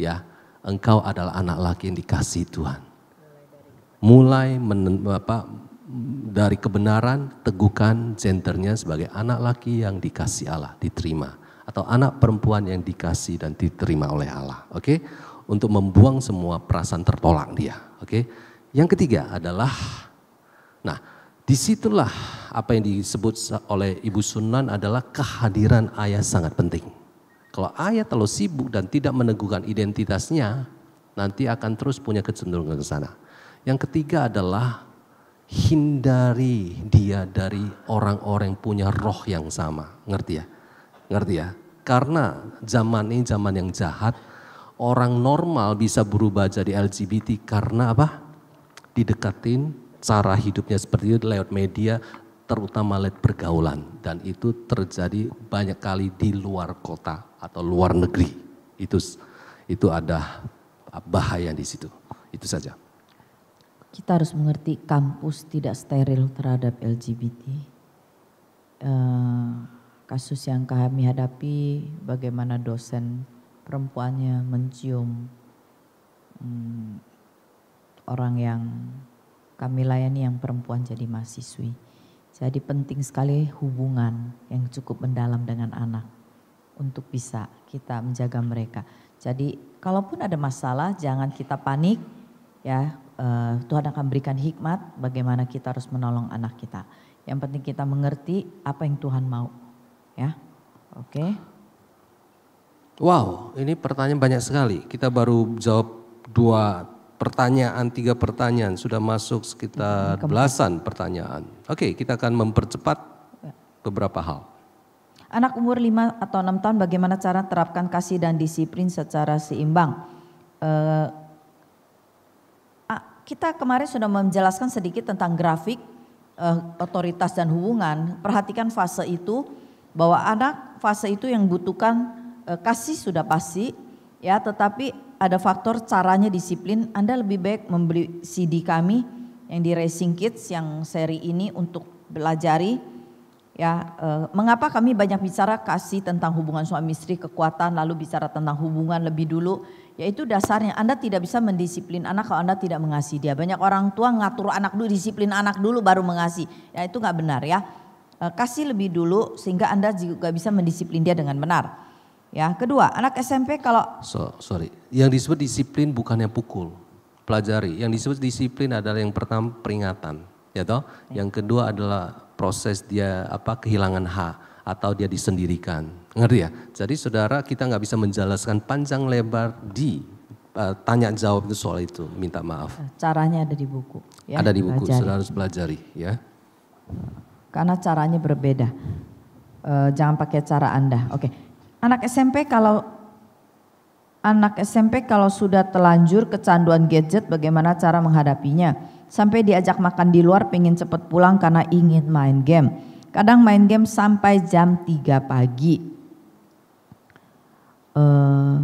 Ya, engkau adalah anak laki yang dikasih Tuhan. Mulai menen, apa, dari kebenaran, tegukan centernya sebagai anak laki yang dikasih Allah, diterima. Atau anak perempuan yang dikasih dan diterima oleh Allah. Oke, okay? untuk membuang semua perasaan tertolak dia. Oke, okay? yang ketiga adalah, nah Disitulah apa yang disebut oleh Ibu Sunan adalah kehadiran ayah sangat penting. Kalau ayah terlalu sibuk dan tidak meneguhkan identitasnya, nanti akan terus punya kecenderungan ke sana. Yang ketiga adalah hindari dia dari orang-orang punya roh yang sama. Ngerti ya? Ngerti ya? Karena zaman ini zaman yang jahat, orang normal bisa berubah jadi LGBT karena apa? Didekatin, cara hidupnya seperti itu lewat media, terutama lewat pergaulan. Dan itu terjadi banyak kali di luar kota atau luar negeri. Itu itu ada ah, bahaya di situ. Itu saja. Kita harus mengerti kampus tidak steril terhadap LGBT. Eh, kasus yang kami hadapi, bagaimana dosen perempuannya mencium hmm, orang yang kami layani yang perempuan jadi mahasiswi. Jadi penting sekali hubungan yang cukup mendalam dengan anak untuk bisa kita menjaga mereka. Jadi kalaupun ada masalah jangan kita panik ya eh, Tuhan akan berikan hikmat bagaimana kita harus menolong anak kita. Yang penting kita mengerti apa yang Tuhan mau ya. Oke. Okay. Wow, ini pertanyaan banyak sekali. Kita baru jawab dua pertanyaan, tiga pertanyaan. Sudah masuk sekitar belasan pertanyaan. Oke, kita akan mempercepat ya. beberapa hal. Anak umur lima atau enam tahun bagaimana cara terapkan kasih dan disiplin secara seimbang? Uh, kita kemarin sudah menjelaskan sedikit tentang grafik uh, otoritas dan hubungan. Perhatikan fase itu bahwa anak fase itu yang butuhkan uh, kasih sudah pasti, ya tetapi ada faktor caranya disiplin Anda lebih baik membeli CD kami yang di Racing Kids yang seri ini untuk belajari ya e, mengapa kami banyak bicara kasih tentang hubungan suami istri kekuatan lalu bicara tentang hubungan lebih dulu yaitu dasarnya Anda tidak bisa mendisiplin anak kalau Anda tidak mengasihi dia banyak orang tua ngatur anak dulu disiplin anak dulu baru mengasihi ya itu nggak benar ya e, kasih lebih dulu sehingga Anda juga bisa mendisiplin dia dengan benar Ya, kedua, anak SMP kalau so, sorry, yang disebut disiplin bukannya pukul. Pelajari, yang disebut disiplin adalah yang pertama peringatan, ya toh. Ya. Yang kedua adalah proses dia apa kehilangan hak atau dia disendirikan. Ngerti ya? Jadi saudara kita nggak bisa menjelaskan panjang lebar di uh, tanya jawab itu soal itu. Minta maaf. Eh, caranya ada di buku. Ya, ada di buku, pelajari. saudara harus pelajari ya. Karena caranya berbeda. Uh, jangan pakai cara Anda. Oke. Okay. Anak SMP kalau anak SMP kalau sudah telanjur kecanduan gadget bagaimana cara menghadapinya? Sampai diajak makan di luar pengen cepat pulang karena ingin main game. Kadang main game sampai jam 3 pagi. Uh,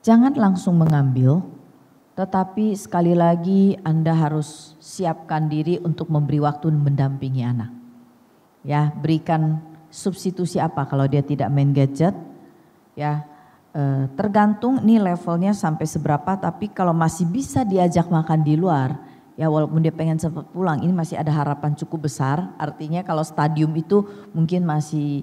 jangan langsung mengambil, tetapi sekali lagi Anda harus siapkan diri untuk memberi waktu mendampingi anak. Ya, berikan substitusi apa kalau dia tidak main gadget, ya eh, tergantung nih levelnya sampai seberapa tapi kalau masih bisa diajak makan di luar ya walaupun dia pengen cepat pulang ini masih ada harapan cukup besar artinya kalau stadium itu mungkin masih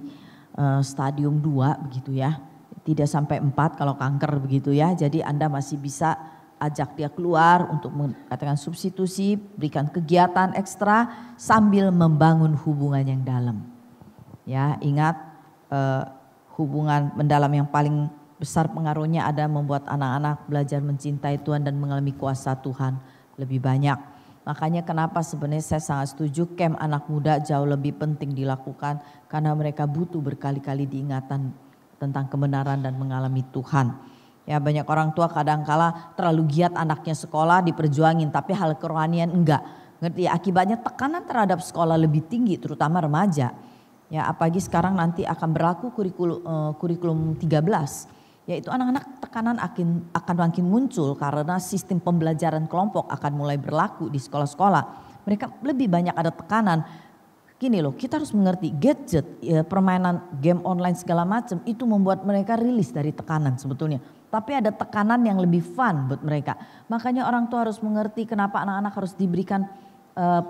eh, stadium 2 begitu ya tidak sampai 4 kalau kanker begitu ya jadi Anda masih bisa ajak dia keluar untuk mengatakan substitusi, berikan kegiatan ekstra sambil membangun hubungan yang dalam. Ya, ingat eh, hubungan mendalam yang paling besar pengaruhnya ada membuat anak-anak belajar mencintai Tuhan dan mengalami kuasa Tuhan lebih banyak. Makanya kenapa sebenarnya saya sangat setuju kem anak muda jauh lebih penting dilakukan karena mereka butuh berkali-kali diingatan tentang kebenaran dan mengalami Tuhan. Ya banyak orang tua kadangkala terlalu giat anaknya sekolah diperjuangin tapi hal kerohanian enggak. Ngerti ya, akibatnya tekanan terhadap sekolah lebih tinggi terutama remaja. Ya, apalagi sekarang nanti akan berlaku kurikulum, uh, kurikulum 13 yaitu anak-anak tekanan akan akan makin muncul karena sistem pembelajaran kelompok akan mulai berlaku di sekolah-sekolah. Mereka lebih banyak ada tekanan. Gini loh, kita harus mengerti gadget, ya, permainan game online segala macam itu membuat mereka rilis dari tekanan sebetulnya. Tapi ada tekanan yang lebih fun buat mereka. Makanya orang tua harus mengerti kenapa anak-anak harus diberikan Eh,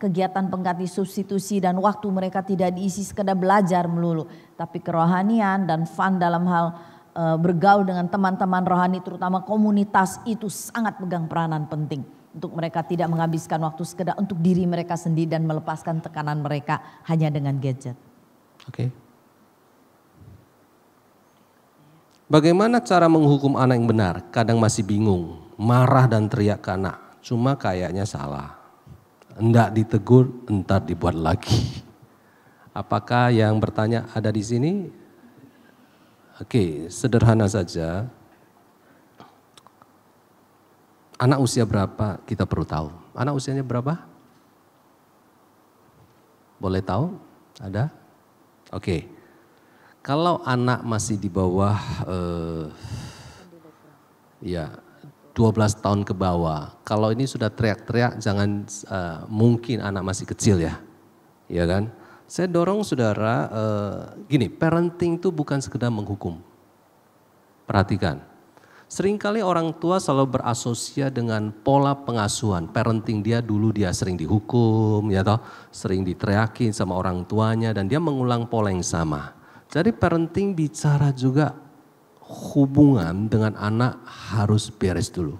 kegiatan pengganti substitusi dan waktu mereka tidak diisi sekedar belajar melulu, tapi kerohanian dan fun dalam hal eh, bergaul dengan teman-teman rohani terutama komunitas itu sangat pegang peranan penting untuk mereka tidak menghabiskan waktu sekedar untuk diri mereka sendiri dan melepaskan tekanan mereka hanya dengan gadget. Oke. Bagaimana cara menghukum anak yang benar? Kadang masih bingung, marah dan teriak ke anak, cuma kayaknya salah enggak ditegur, entar dibuat lagi. Apakah yang bertanya ada di sini? Oke, sederhana saja. Anak usia berapa kita perlu tahu? Anak usianya berapa? Boleh tahu? Ada? Oke. Kalau anak masih di bawah eh, ya 12 tahun ke bawah. Kalau ini sudah teriak-teriak jangan uh, mungkin anak masih kecil ya. Ya kan? Saya dorong saudara uh, gini, parenting itu bukan sekedar menghukum. Perhatikan. Seringkali orang tua selalu berasosia dengan pola pengasuhan. Parenting dia dulu dia sering dihukum, ya toh, sering diteriakin sama orang tuanya dan dia mengulang pola yang sama. Jadi parenting bicara juga hubungan dengan anak harus beres dulu.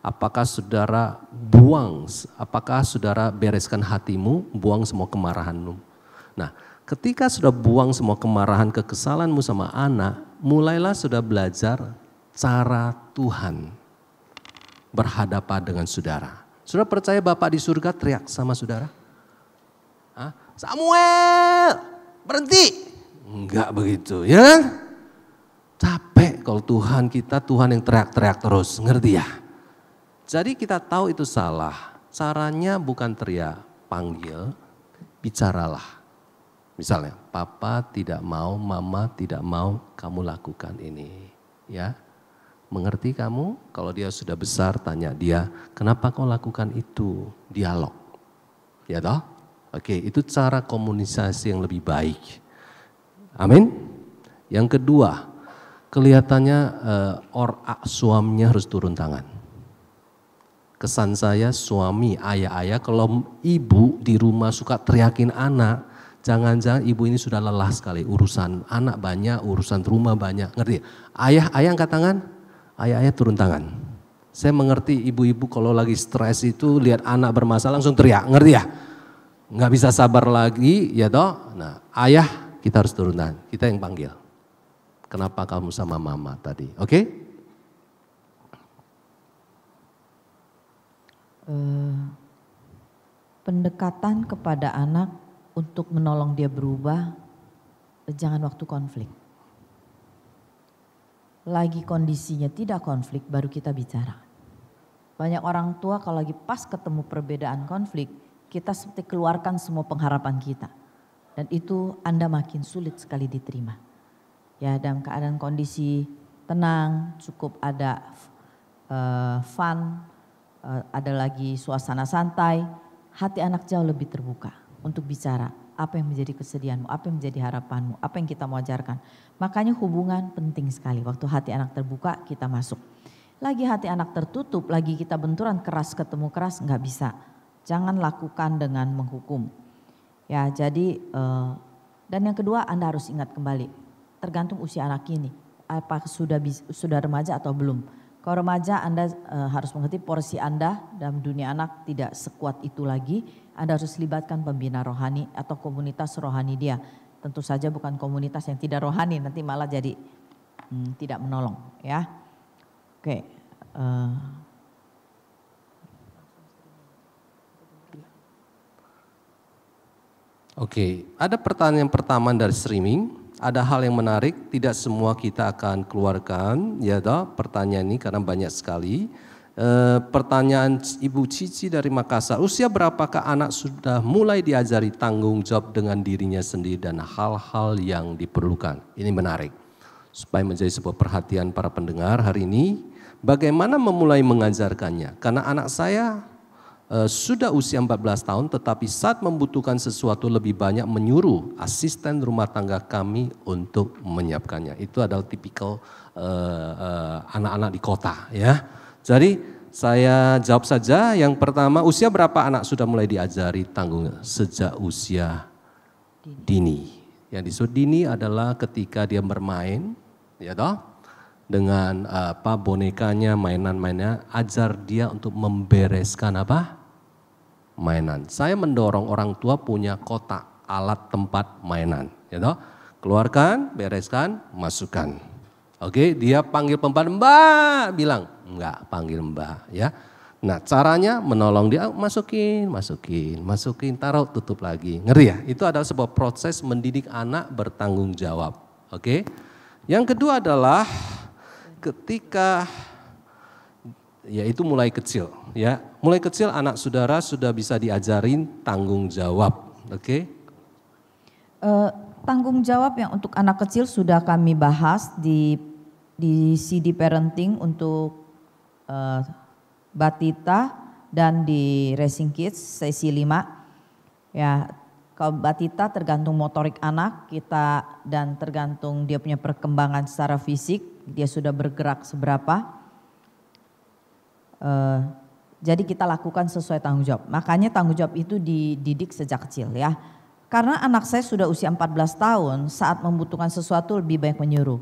Apakah saudara buang, apakah saudara bereskan hatimu, buang semua kemarahanmu. Nah, ketika sudah buang semua kemarahan, kekesalanmu sama anak, mulailah sudah belajar cara Tuhan berhadapan dengan saudara. Sudah percaya Bapak di surga teriak sama saudara? Samuel, berhenti. Enggak begitu, ya kan? Capek kalau Tuhan kita, Tuhan yang teriak-teriak terus, ngerti ya? Jadi kita tahu itu salah. Caranya bukan teriak, panggil, bicaralah. Misalnya, papa tidak mau, mama tidak mau kamu lakukan ini. Ya, mengerti kamu? Kalau dia sudah besar, tanya dia, kenapa kau lakukan itu? Dialog. Ya toh? Oke, itu cara komunikasi yang lebih baik. Amin. Yang kedua, kelihatannya uh, or, uh, suaminya harus turun tangan. Kesan saya suami, ayah-ayah kalau ibu di rumah suka teriakin anak, jangan-jangan ibu ini sudah lelah sekali urusan anak banyak, urusan rumah banyak, ngerti? Ayah-ayah angkat tangan, ayah-ayah turun tangan. Saya mengerti ibu-ibu kalau lagi stres itu lihat anak bermasalah langsung teriak, ngerti ya? Nggak bisa sabar lagi, ya toh. Nah, ayah kita harus turun tangan, kita yang panggil kenapa kamu sama mama tadi. Oke? Okay? Uh, eh, pendekatan kepada anak untuk menolong dia berubah, eh, jangan waktu konflik. Lagi kondisinya tidak konflik, baru kita bicara. Banyak orang tua kalau lagi pas ketemu perbedaan konflik, kita seperti keluarkan semua pengharapan kita. Dan itu Anda makin sulit sekali diterima ya dalam keadaan kondisi tenang, cukup ada uh, fun, uh, ada lagi suasana santai, hati anak jauh lebih terbuka untuk bicara apa yang menjadi kesedihanmu, apa yang menjadi harapanmu, apa yang kita mau ajarkan. Makanya hubungan penting sekali. Waktu hati anak terbuka, kita masuk. Lagi hati anak tertutup, lagi kita benturan keras ketemu keras, nggak bisa. Jangan lakukan dengan menghukum. Ya, jadi uh, dan yang kedua Anda harus ingat kembali tergantung usia anak ini. Apa sudah sudah remaja atau belum. Kalau remaja Anda e, harus mengerti porsi Anda dalam dunia anak tidak sekuat itu lagi. Anda harus libatkan pembina rohani atau komunitas rohani dia. Tentu saja bukan komunitas yang tidak rohani nanti malah jadi hmm, tidak menolong ya. Oke. E, Oke, ada pertanyaan pertama dari streaming ada hal yang menarik, tidak semua kita akan keluarkan, ya toh pertanyaan ini karena banyak sekali. E, pertanyaan Ibu Cici dari Makassar, usia berapakah anak sudah mulai diajari tanggung jawab dengan dirinya sendiri dan hal-hal yang diperlukan? Ini menarik. Supaya menjadi sebuah perhatian para pendengar hari ini, bagaimana memulai mengajarkannya? Karena anak saya Eh, sudah usia 14 tahun tetapi saat membutuhkan sesuatu lebih banyak menyuruh asisten rumah tangga kami untuk menyiapkannya. Itu adalah tipikal eh, eh, anak-anak uh, uh, anak -anak di kota ya. Jadi saya jawab saja yang pertama usia berapa anak sudah mulai diajari tanggung sejak usia dini. Yang disebut dini adalah ketika dia bermain ya toh dengan apa bonekanya, mainan-mainnya, ajar dia untuk membereskan apa? mainan. Saya mendorong orang tua punya kotak alat tempat mainan. You ya know? Keluarkan, bereskan, masukkan. Oke, dia panggil pemban, mbak, bilang. Enggak, panggil mbak ya. Nah caranya menolong dia masukin, masukin, masukin, taruh tutup lagi. Ngeri ya? Itu adalah sebuah proses mendidik anak bertanggung jawab. Oke. Yang kedua adalah ketika ya itu mulai kecil ya. Mulai kecil anak saudara sudah bisa diajarin tanggung jawab. Oke. Okay? Uh, eh, tanggung jawab yang untuk anak kecil sudah kami bahas di di CD parenting untuk uh, Batita dan di Racing Kids sesi 5. Ya, kalau Batita tergantung motorik anak kita dan tergantung dia punya perkembangan secara fisik, dia sudah bergerak seberapa. Uh, jadi kita lakukan sesuai tanggung jawab. Makanya tanggung jawab itu dididik sejak kecil ya. Karena anak saya sudah usia 14 tahun saat membutuhkan sesuatu lebih banyak menyuruh.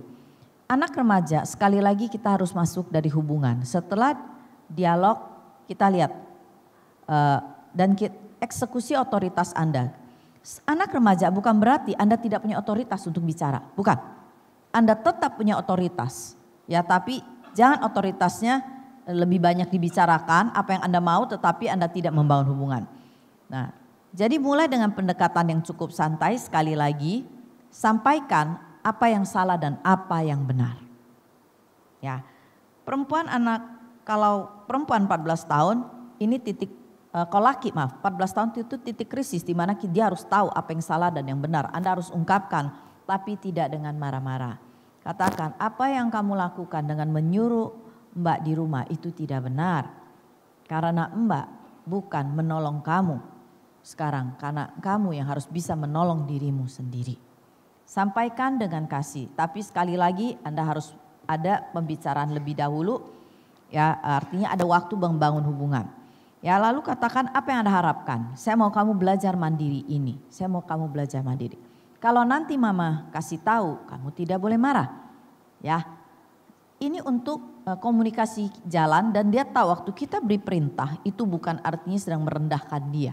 Anak remaja sekali lagi kita harus masuk dari hubungan. Setelah dialog kita lihat uh, dan kita, eksekusi otoritas Anda. Anak remaja bukan berarti Anda tidak punya otoritas untuk bicara, bukan. Anda tetap punya otoritas, ya tapi jangan otoritasnya lebih banyak dibicarakan apa yang Anda mau tetapi Anda tidak membangun hubungan. Nah, jadi mulai dengan pendekatan yang cukup santai sekali lagi, sampaikan apa yang salah dan apa yang benar. Ya. Perempuan anak kalau perempuan 14 tahun ini titik eh, kalau laki maaf 14 tahun itu titik krisis di mana dia harus tahu apa yang salah dan yang benar. Anda harus ungkapkan tapi tidak dengan marah-marah. Katakan apa yang kamu lakukan dengan menyuruh Mbak di rumah itu tidak benar. Karena Mbak bukan menolong kamu sekarang, karena kamu yang harus bisa menolong dirimu sendiri. Sampaikan dengan kasih, tapi sekali lagi Anda harus ada pembicaraan lebih dahulu. Ya, artinya ada waktu membangun hubungan. Ya, lalu katakan apa yang Anda harapkan. Saya mau kamu belajar mandiri ini. Saya mau kamu belajar mandiri. Kalau nanti mama kasih tahu, kamu tidak boleh marah. Ya, ini untuk eh, komunikasi jalan dan dia tahu waktu kita beri perintah itu bukan artinya sedang merendahkan dia.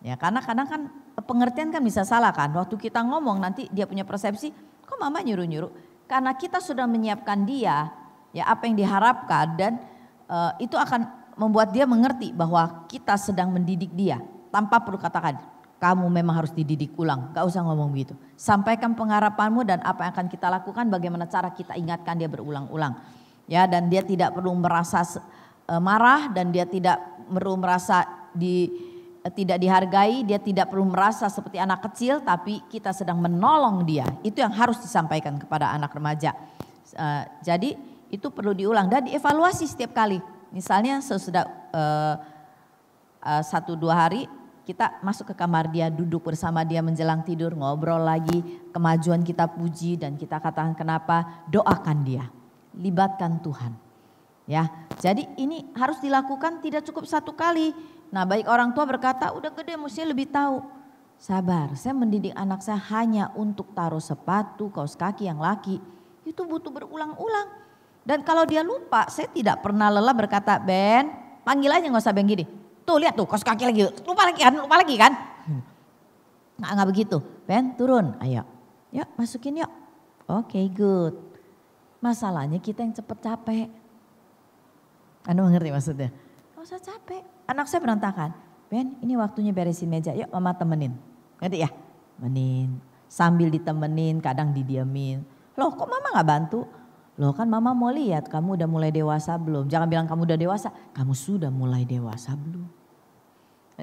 Ya, karena kadang kan pengertian kan bisa salah kan. Waktu kita ngomong nanti dia punya persepsi, kok mama nyuruh-nyuruh? Karena kita sudah menyiapkan dia, ya apa yang diharapkan dan uh, itu akan membuat dia mengerti bahwa kita sedang mendidik dia tanpa perlu katakan kamu memang harus dididik ulang. Gak usah ngomong begitu. Sampaikan pengharapanmu dan apa yang akan kita lakukan, bagaimana cara kita ingatkan dia berulang-ulang. Ya, dan dia tidak perlu merasa e, marah dan dia tidak perlu merasa di e, tidak dihargai, dia tidak perlu merasa seperti anak kecil, tapi kita sedang menolong dia. Itu yang harus disampaikan kepada anak remaja. E, jadi itu perlu diulang dan dievaluasi setiap kali. Misalnya sesudah uh, uh, satu dua hari kita masuk ke kamar dia, duduk bersama dia menjelang tidur, ngobrol lagi, kemajuan kita puji dan kita katakan kenapa, doakan dia, libatkan Tuhan. Ya, jadi ini harus dilakukan tidak cukup satu kali. Nah, baik orang tua berkata, udah gede mesti lebih tahu. Sabar, saya mendidik anak saya hanya untuk taruh sepatu, kaos kaki yang laki. Itu butuh berulang-ulang. Dan kalau dia lupa, saya tidak pernah lelah berkata, Ben, panggil aja nggak usah Ben gini Tuh lihat tuh kos kaki lagi. Lupa lagi kan, lupa lagi kan. Nggak, nggak begitu. Ben turun, ayo. Yuk masukin yuk. Oke okay, good. Masalahnya kita yang cepet capek. Anda mengerti maksudnya? Gak usah capek. Anak saya berantakan. Ben ini waktunya beresin meja. Yuk mama temenin. Ngerti ya? Temenin. Sambil ditemenin kadang didiamin. Loh kok mama gak bantu? Loh kan mama mau lihat kamu udah mulai dewasa belum. Jangan bilang kamu udah dewasa. Kamu sudah mulai dewasa belum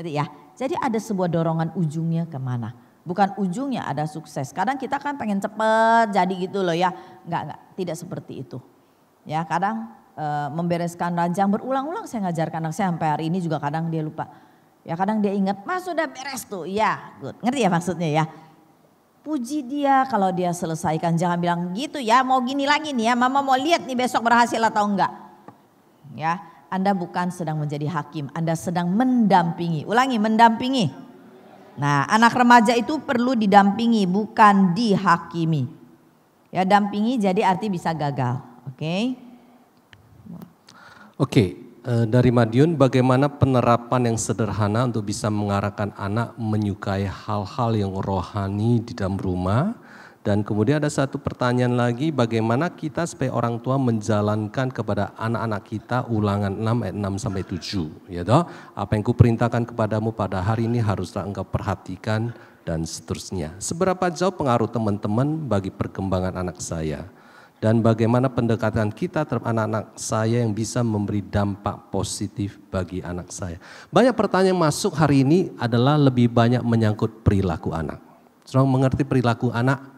ya. Jadi ada sebuah dorongan ujungnya kemana. Bukan ujungnya ada sukses. Kadang kita kan pengen cepet jadi gitu loh ya. Enggak, enggak. Tidak seperti itu. Ya kadang e, membereskan ranjang berulang-ulang saya ngajarkan anak saya sampai hari ini juga kadang dia lupa. Ya kadang dia ingat, mas sudah beres tuh. Ya good. Ngerti ya maksudnya ya puji dia kalau dia selesaikan. Jangan bilang gitu ya mau gini lagi nih ya mama mau lihat nih besok berhasil atau enggak. Ya anda bukan sedang menjadi hakim, Anda sedang mendampingi. Ulangi, mendampingi. Nah, anak remaja itu perlu didampingi, bukan dihakimi. Ya, dampingi jadi arti bisa gagal. Oke. Okay? Oke, okay, eh, dari Madiun bagaimana penerapan yang sederhana untuk bisa mengarahkan anak menyukai hal-hal yang rohani di dalam rumah? Dan kemudian ada satu pertanyaan lagi, bagaimana kita supaya orang tua menjalankan kepada anak-anak kita ulangan 6 ayat 6 sampai 7. Ya toh? Apa yang kuperintahkan kepadamu pada hari ini haruslah engkau perhatikan dan seterusnya. Seberapa jauh pengaruh teman-teman bagi perkembangan anak saya? Dan bagaimana pendekatan kita terhadap anak-anak saya yang bisa memberi dampak positif bagi anak saya? Banyak pertanyaan masuk hari ini adalah lebih banyak menyangkut perilaku anak. Seorang mengerti perilaku anak,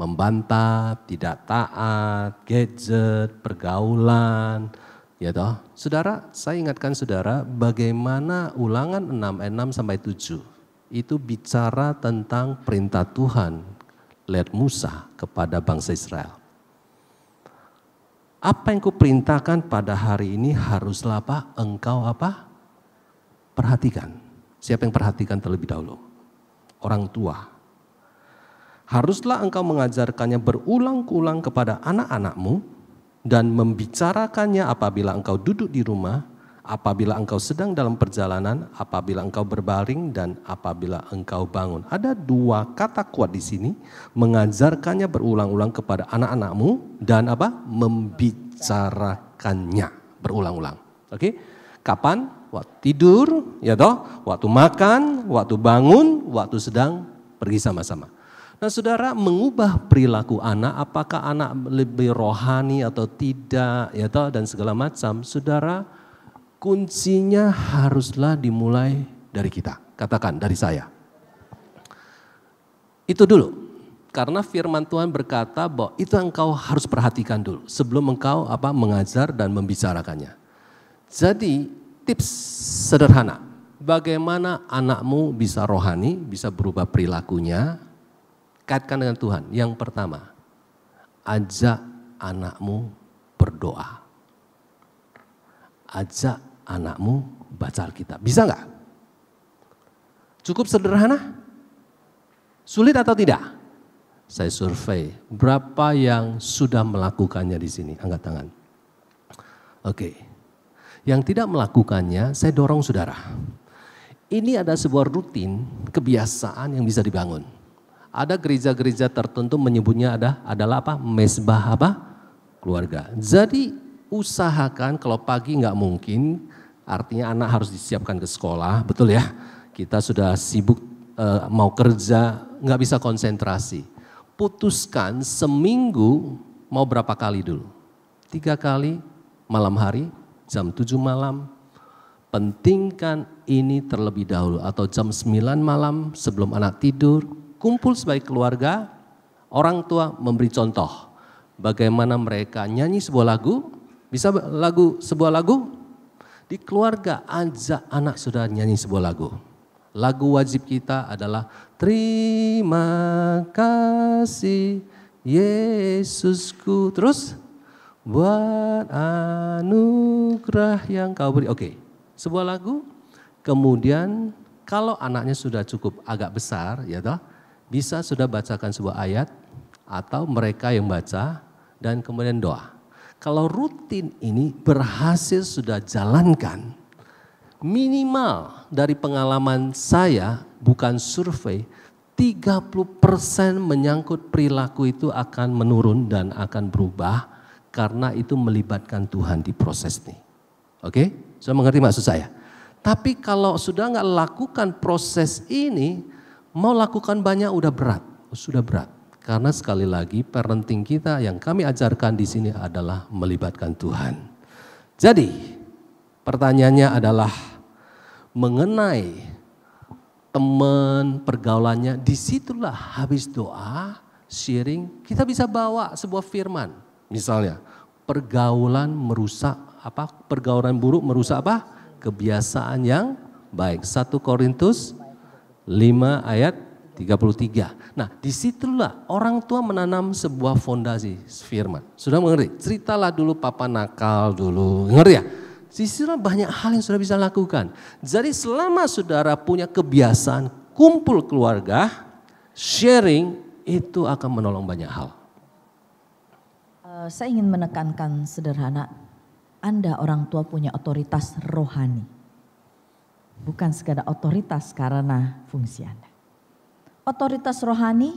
membantah, tidak taat, gadget, pergaulan, ya toh. Saudara, saya ingatkan saudara bagaimana ulangan 66 eh, sampai 7 itu bicara tentang perintah Tuhan lewat Musa kepada bangsa Israel. Apa yang kuperintahkan pada hari ini haruslah apa? Engkau apa? Perhatikan. Siapa yang perhatikan terlebih dahulu? Orang tua, haruslah engkau mengajarkannya berulang-ulang kepada anak-anakmu dan membicarakannya apabila engkau duduk di rumah, apabila engkau sedang dalam perjalanan, apabila engkau berbaring dan apabila engkau bangun. Ada dua kata kuat di sini, mengajarkannya berulang-ulang kepada anak-anakmu dan apa? membicarakannya berulang-ulang. Oke? Kapan? Waktu tidur, ya toh, waktu makan, waktu bangun, waktu sedang pergi sama-sama. Nah saudara mengubah perilaku anak, apakah anak lebih rohani atau tidak ya toh, dan segala macam. Saudara kuncinya haruslah dimulai dari kita. Katakan dari saya. Itu dulu. Karena firman Tuhan berkata bahwa itu yang engkau harus perhatikan dulu sebelum engkau apa mengajar dan membicarakannya. Jadi tips sederhana, bagaimana anakmu bisa rohani, bisa berubah perilakunya, Kaitkan dengan Tuhan. Yang pertama, ajak anakmu berdoa. Ajak anakmu baca Alkitab. Bisa nggak? Cukup sederhana? Sulit atau tidak? Saya survei, berapa yang sudah melakukannya di sini? Angkat tangan. Oke. Yang tidak melakukannya, saya dorong saudara. Ini ada sebuah rutin, kebiasaan yang bisa dibangun. Ada gereja-gereja tertentu menyebutnya ada adalah apa? Mesbah apa? Keluarga. Jadi usahakan kalau pagi nggak mungkin, artinya anak harus disiapkan ke sekolah, betul ya? Kita sudah sibuk e, mau kerja, nggak bisa konsentrasi. Putuskan seminggu mau berapa kali dulu? Tiga kali malam hari, jam tujuh malam, pentingkan ini terlebih dahulu atau jam 9 malam sebelum anak tidur Kumpul sebagai keluarga, orang tua memberi contoh bagaimana mereka nyanyi sebuah lagu, bisa lagu sebuah lagu di keluarga ajak anak saudara nyanyi sebuah lagu. Lagu wajib kita adalah terima kasih Yesusku. Terus buat anugerah yang kau beri. Oke, sebuah lagu. Kemudian kalau anaknya sudah cukup agak besar ya toh, bisa sudah bacakan sebuah ayat atau mereka yang baca dan kemudian doa. Kalau rutin ini berhasil sudah jalankan, minimal dari pengalaman saya bukan survei, 30% menyangkut perilaku itu akan menurun dan akan berubah karena itu melibatkan Tuhan di proses ini. Oke, sudah mengerti maksud saya? Tapi kalau sudah nggak lakukan proses ini, Mau lakukan banyak udah berat, sudah berat. Karena sekali lagi parenting kita yang kami ajarkan di sini adalah melibatkan Tuhan. Jadi pertanyaannya adalah mengenai teman, pergaulannya, disitulah habis doa, sharing, kita bisa bawa sebuah firman. Misalnya, pergaulan merusak apa? Pergaulan buruk merusak apa? Kebiasaan yang baik. 1 Korintus 5 ayat 33. Nah, disitulah orang tua menanam sebuah fondasi firman. Sudah mengerti? Ceritalah dulu papa nakal dulu. Ngerti ya? Disitulah banyak hal yang sudah bisa lakukan. Jadi selama saudara punya kebiasaan kumpul keluarga, sharing itu akan menolong banyak hal. Eh, saya ingin menekankan sederhana, Anda orang tua punya otoritas rohani bukan sekadar otoritas karena fungsi Anda. Otoritas rohani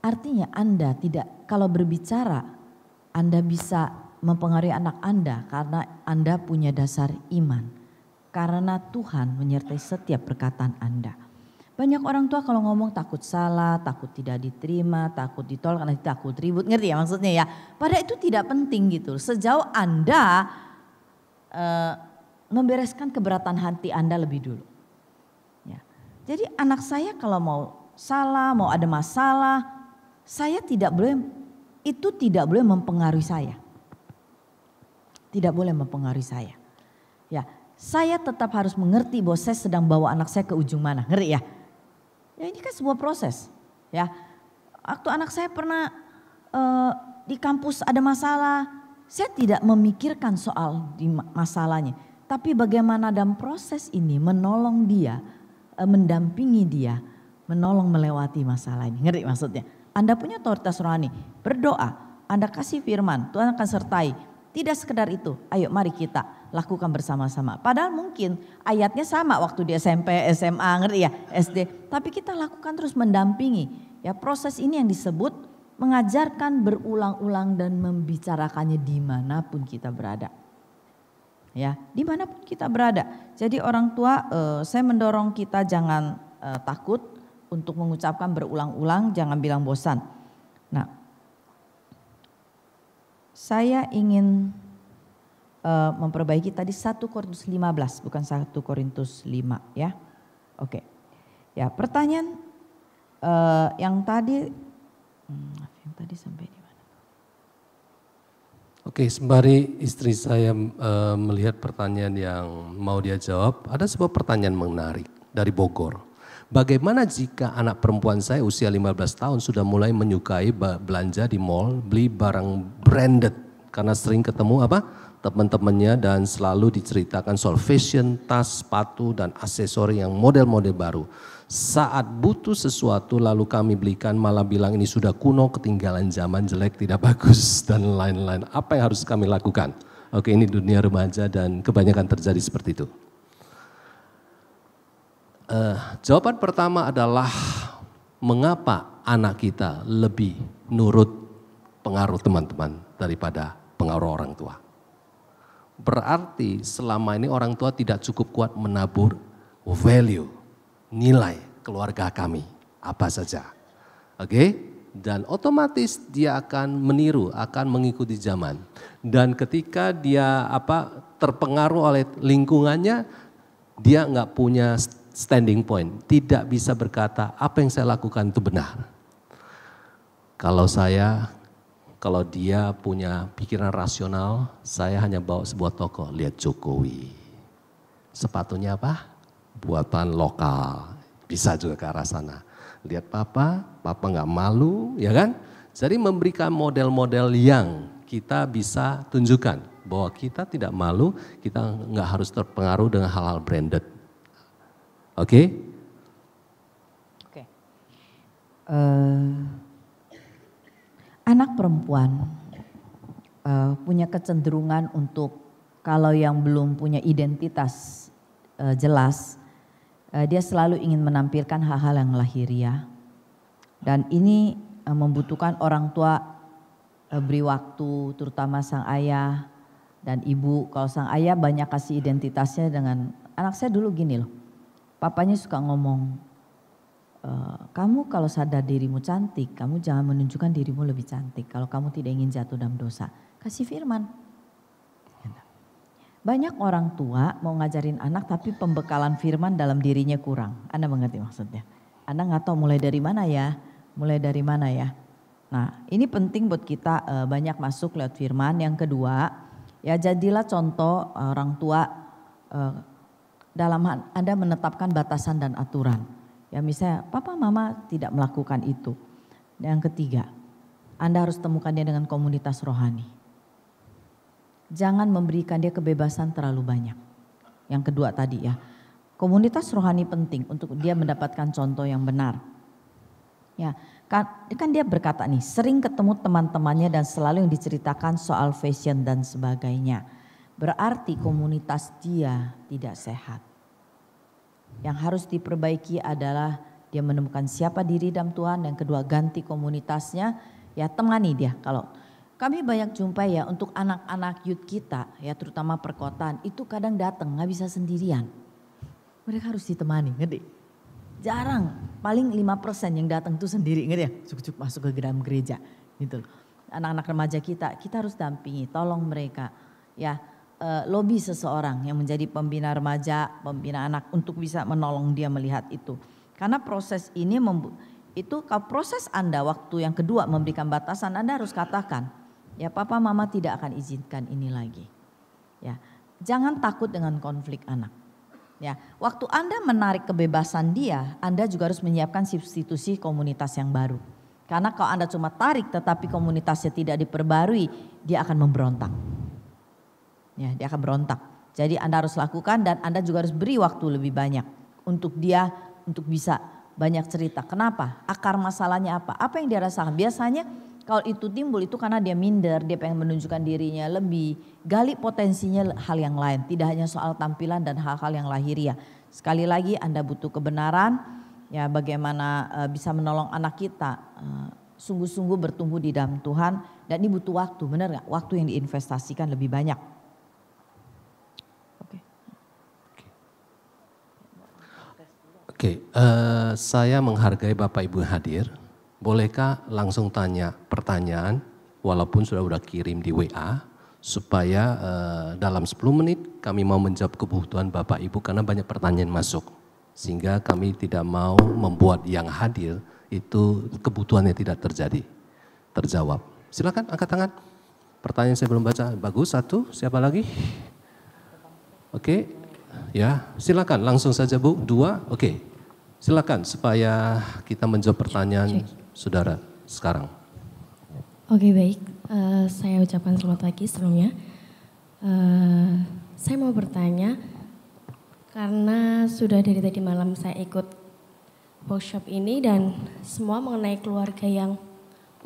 artinya Anda tidak kalau berbicara Anda bisa mempengaruhi anak Anda karena Anda punya dasar iman. Karena Tuhan menyertai setiap perkataan Anda. Banyak orang tua kalau ngomong takut salah, takut tidak diterima, takut ditolak, nanti takut ribut, ngerti ya maksudnya ya. Pada itu tidak penting gitu. Sejauh Anda eh, membereskan keberatan hati Anda lebih dulu. Ya. Jadi anak saya kalau mau salah, mau ada masalah, saya tidak boleh itu tidak boleh mempengaruhi saya. Tidak boleh mempengaruhi saya. Ya, saya tetap harus mengerti bahwa saya sedang bawa anak saya ke ujung mana. Ngeri ya? Ya ini kan sebuah proses. Ya, waktu anak saya pernah uh, di kampus ada masalah, saya tidak memikirkan soal di masalahnya tapi bagaimana dalam proses ini menolong dia, eh, mendampingi dia, menolong melewati masalah ini. Ngerti maksudnya? Anda punya otoritas rohani, berdoa, Anda kasih firman, Tuhan akan sertai. Tidak sekedar itu, ayo mari kita lakukan bersama-sama. Padahal mungkin ayatnya sama waktu di SMP, SMA, ngerti ya, SD. Tapi kita lakukan terus mendampingi. Ya proses ini yang disebut mengajarkan berulang-ulang dan membicarakannya dimanapun kita berada ya dimanapun kita berada. Jadi orang tua eh, saya mendorong kita jangan eh, takut untuk mengucapkan berulang-ulang, jangan bilang bosan. Nah, saya ingin eh, memperbaiki tadi 1 Korintus 15 bukan 1 Korintus 5 ya. Oke. Ya, pertanyaan eh, yang tadi hmm, yang tadi sampai Oke, sembari istri saya e, melihat pertanyaan yang mau dia jawab, ada sebuah pertanyaan menarik dari Bogor. Bagaimana jika anak perempuan saya usia 15 tahun sudah mulai menyukai belanja di mall, beli barang branded karena sering ketemu apa? teman-temannya dan selalu diceritakan soal fashion, tas, sepatu dan aksesori yang model-model baru. Saat butuh sesuatu lalu kami belikan malah bilang ini sudah kuno, ketinggalan zaman, jelek, tidak bagus dan lain-lain. Apa yang harus kami lakukan? Oke, ini dunia remaja dan kebanyakan terjadi seperti itu. Uh, jawaban pertama adalah mengapa anak kita lebih nurut pengaruh teman-teman daripada pengaruh orang tua. Berarti selama ini orang tua tidak cukup kuat menabur value nilai keluarga kami apa saja. Oke? Dan otomatis dia akan meniru, akan mengikuti zaman. Dan ketika dia apa terpengaruh oleh lingkungannya, dia nggak punya standing point, tidak bisa berkata apa yang saya lakukan itu benar. Kalau saya, kalau dia punya pikiran rasional, saya hanya bawa sebuah toko, lihat Jokowi. Sepatunya apa? buatan lokal. Bisa juga ke arah sana. Lihat papa, papa nggak malu, ya kan? Jadi memberikan model-model yang kita bisa tunjukkan bahwa kita tidak malu, kita nggak harus terpengaruh dengan hal-hal branded. Oke? Okay? Oke. Okay. Uh, eh, anak perempuan uh, punya kecenderungan untuk kalau yang belum punya identitas uh, jelas Eh, dia selalu ingin menampilkan hal-hal yang lahiriah. Ya. Dan ini eh, membutuhkan orang tua eh, beri waktu, terutama sang ayah dan ibu. Kalau sang ayah banyak kasih identitasnya dengan anak saya dulu gini loh. Papanya suka ngomong, e, kamu kalau sadar dirimu cantik, kamu jangan menunjukkan dirimu lebih cantik. Kalau kamu tidak ingin jatuh dalam dosa, kasih firman. Banyak orang tua mau ngajarin anak tapi pembekalan firman dalam dirinya kurang. Anda mengerti maksudnya? Anda nggak tahu mulai dari mana ya, mulai dari mana ya. Nah ini penting buat kita eh, banyak masuk lewat firman. Yang kedua, ya jadilah contoh eh, orang tua eh, dalam Anda menetapkan batasan dan aturan. Ya misalnya papa mama tidak melakukan itu. yang ketiga, Anda harus temukan dia dengan komunitas rohani jangan memberikan dia kebebasan terlalu banyak. Yang kedua tadi ya, komunitas rohani penting untuk dia mendapatkan contoh yang benar. Ya, kan, kan, dia berkata nih, sering ketemu teman-temannya dan selalu yang diceritakan soal fashion dan sebagainya. Berarti komunitas dia tidak sehat. Yang harus diperbaiki adalah dia menemukan siapa diri dalam Tuhan, yang kedua ganti komunitasnya, ya temani dia kalau kami banyak jumpai ya untuk anak-anak youth kita ya terutama perkotaan itu kadang datang nggak bisa sendirian. Mereka harus ditemani, ngerti? Jarang, paling 5% yang datang tuh sendiri, ngerti ya? Cukup-cukup masuk ke dalam gereja gitu Anak-anak remaja kita, kita harus dampingi, tolong mereka ya e, eh, lobby seseorang yang menjadi pembina remaja, pembina anak untuk bisa menolong dia melihat itu. Karena proses ini itu kalau proses Anda waktu yang kedua memberikan batasan Anda harus katakan Ya, papa mama tidak akan izinkan ini lagi. Ya, jangan takut dengan konflik anak. Ya, waktu Anda menarik kebebasan dia, Anda juga harus menyiapkan substitusi komunitas yang baru. Karena kalau Anda cuma tarik tetapi komunitasnya tidak diperbarui, dia akan memberontak. Ya, dia akan berontak. Jadi Anda harus lakukan dan Anda juga harus beri waktu lebih banyak untuk dia untuk bisa banyak cerita. Kenapa? Akar masalahnya apa? Apa yang dia rasakan? Biasanya kalau itu timbul itu karena dia minder, dia pengen menunjukkan dirinya lebih. Gali potensinya hal yang lain, tidak hanya soal tampilan dan hal-hal yang lahir ya. Sekali lagi Anda butuh kebenaran, ya bagaimana eh, bisa menolong anak kita. Eh, sungguh-sungguh bertumbuh di dalam Tuhan dan ini butuh waktu, benar nggak? Waktu yang diinvestasikan lebih banyak. Oke. Oke, okay, uh, eh, saya menghargai Bapak Ibu hadir. Bolehkah langsung tanya pertanyaan walaupun sudah udah kirim di WA supaya uh, dalam 10 menit kami mau menjawab kebutuhan Bapak Ibu karena banyak pertanyaan masuk. Sehingga kami tidak mau membuat yang hadir itu kebutuhannya tidak terjadi. Terjawab. Silakan angkat tangan. Pertanyaan saya belum baca. Bagus satu, siapa lagi? Oke. Okay. Ya, silakan langsung saja Bu. Dua. Oke. Okay. Silakan supaya kita menjawab pertanyaan saudara sekarang? Oke baik, uh, saya ucapkan selamat pagi sebelumnya. Uh, saya mau bertanya, karena sudah dari tadi malam saya ikut workshop ini dan semua mengenai keluarga yang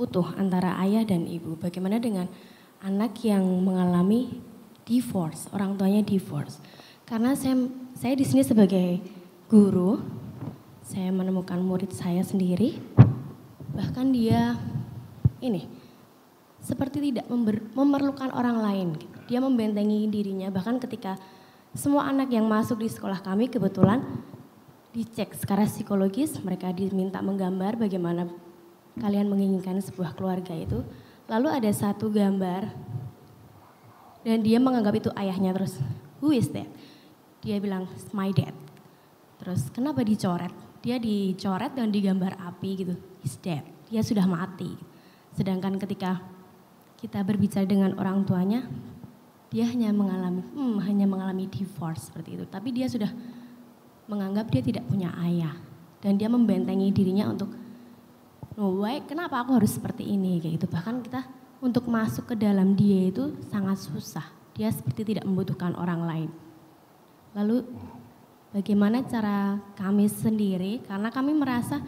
utuh antara ayah dan ibu. Bagaimana dengan anak yang mengalami divorce, orang tuanya divorce? Karena saya saya di sini sebagai guru, saya menemukan murid saya sendiri bahkan dia ini seperti tidak member, memerlukan orang lain. Gitu. Dia membentengi dirinya bahkan ketika semua anak yang masuk di sekolah kami kebetulan dicek secara psikologis, mereka diminta menggambar bagaimana kalian menginginkan sebuah keluarga itu. Lalu ada satu gambar dan dia menganggap itu ayahnya terus, "Who is that?" Dia bilang, "My dad." Terus, "Kenapa dicoret?" Dia dicoret dan digambar api gitu is dead, dia sudah mati. Sedangkan ketika kita berbicara dengan orang tuanya, dia hanya mengalami hmm, hanya mengalami divorce seperti itu. Tapi dia sudah menganggap dia tidak punya ayah dan dia membentengi dirinya untuk no oh, way, kenapa aku harus seperti ini kayak gitu. Bahkan kita untuk masuk ke dalam dia itu sangat susah. Dia seperti tidak membutuhkan orang lain. Lalu bagaimana cara kami sendiri karena kami merasa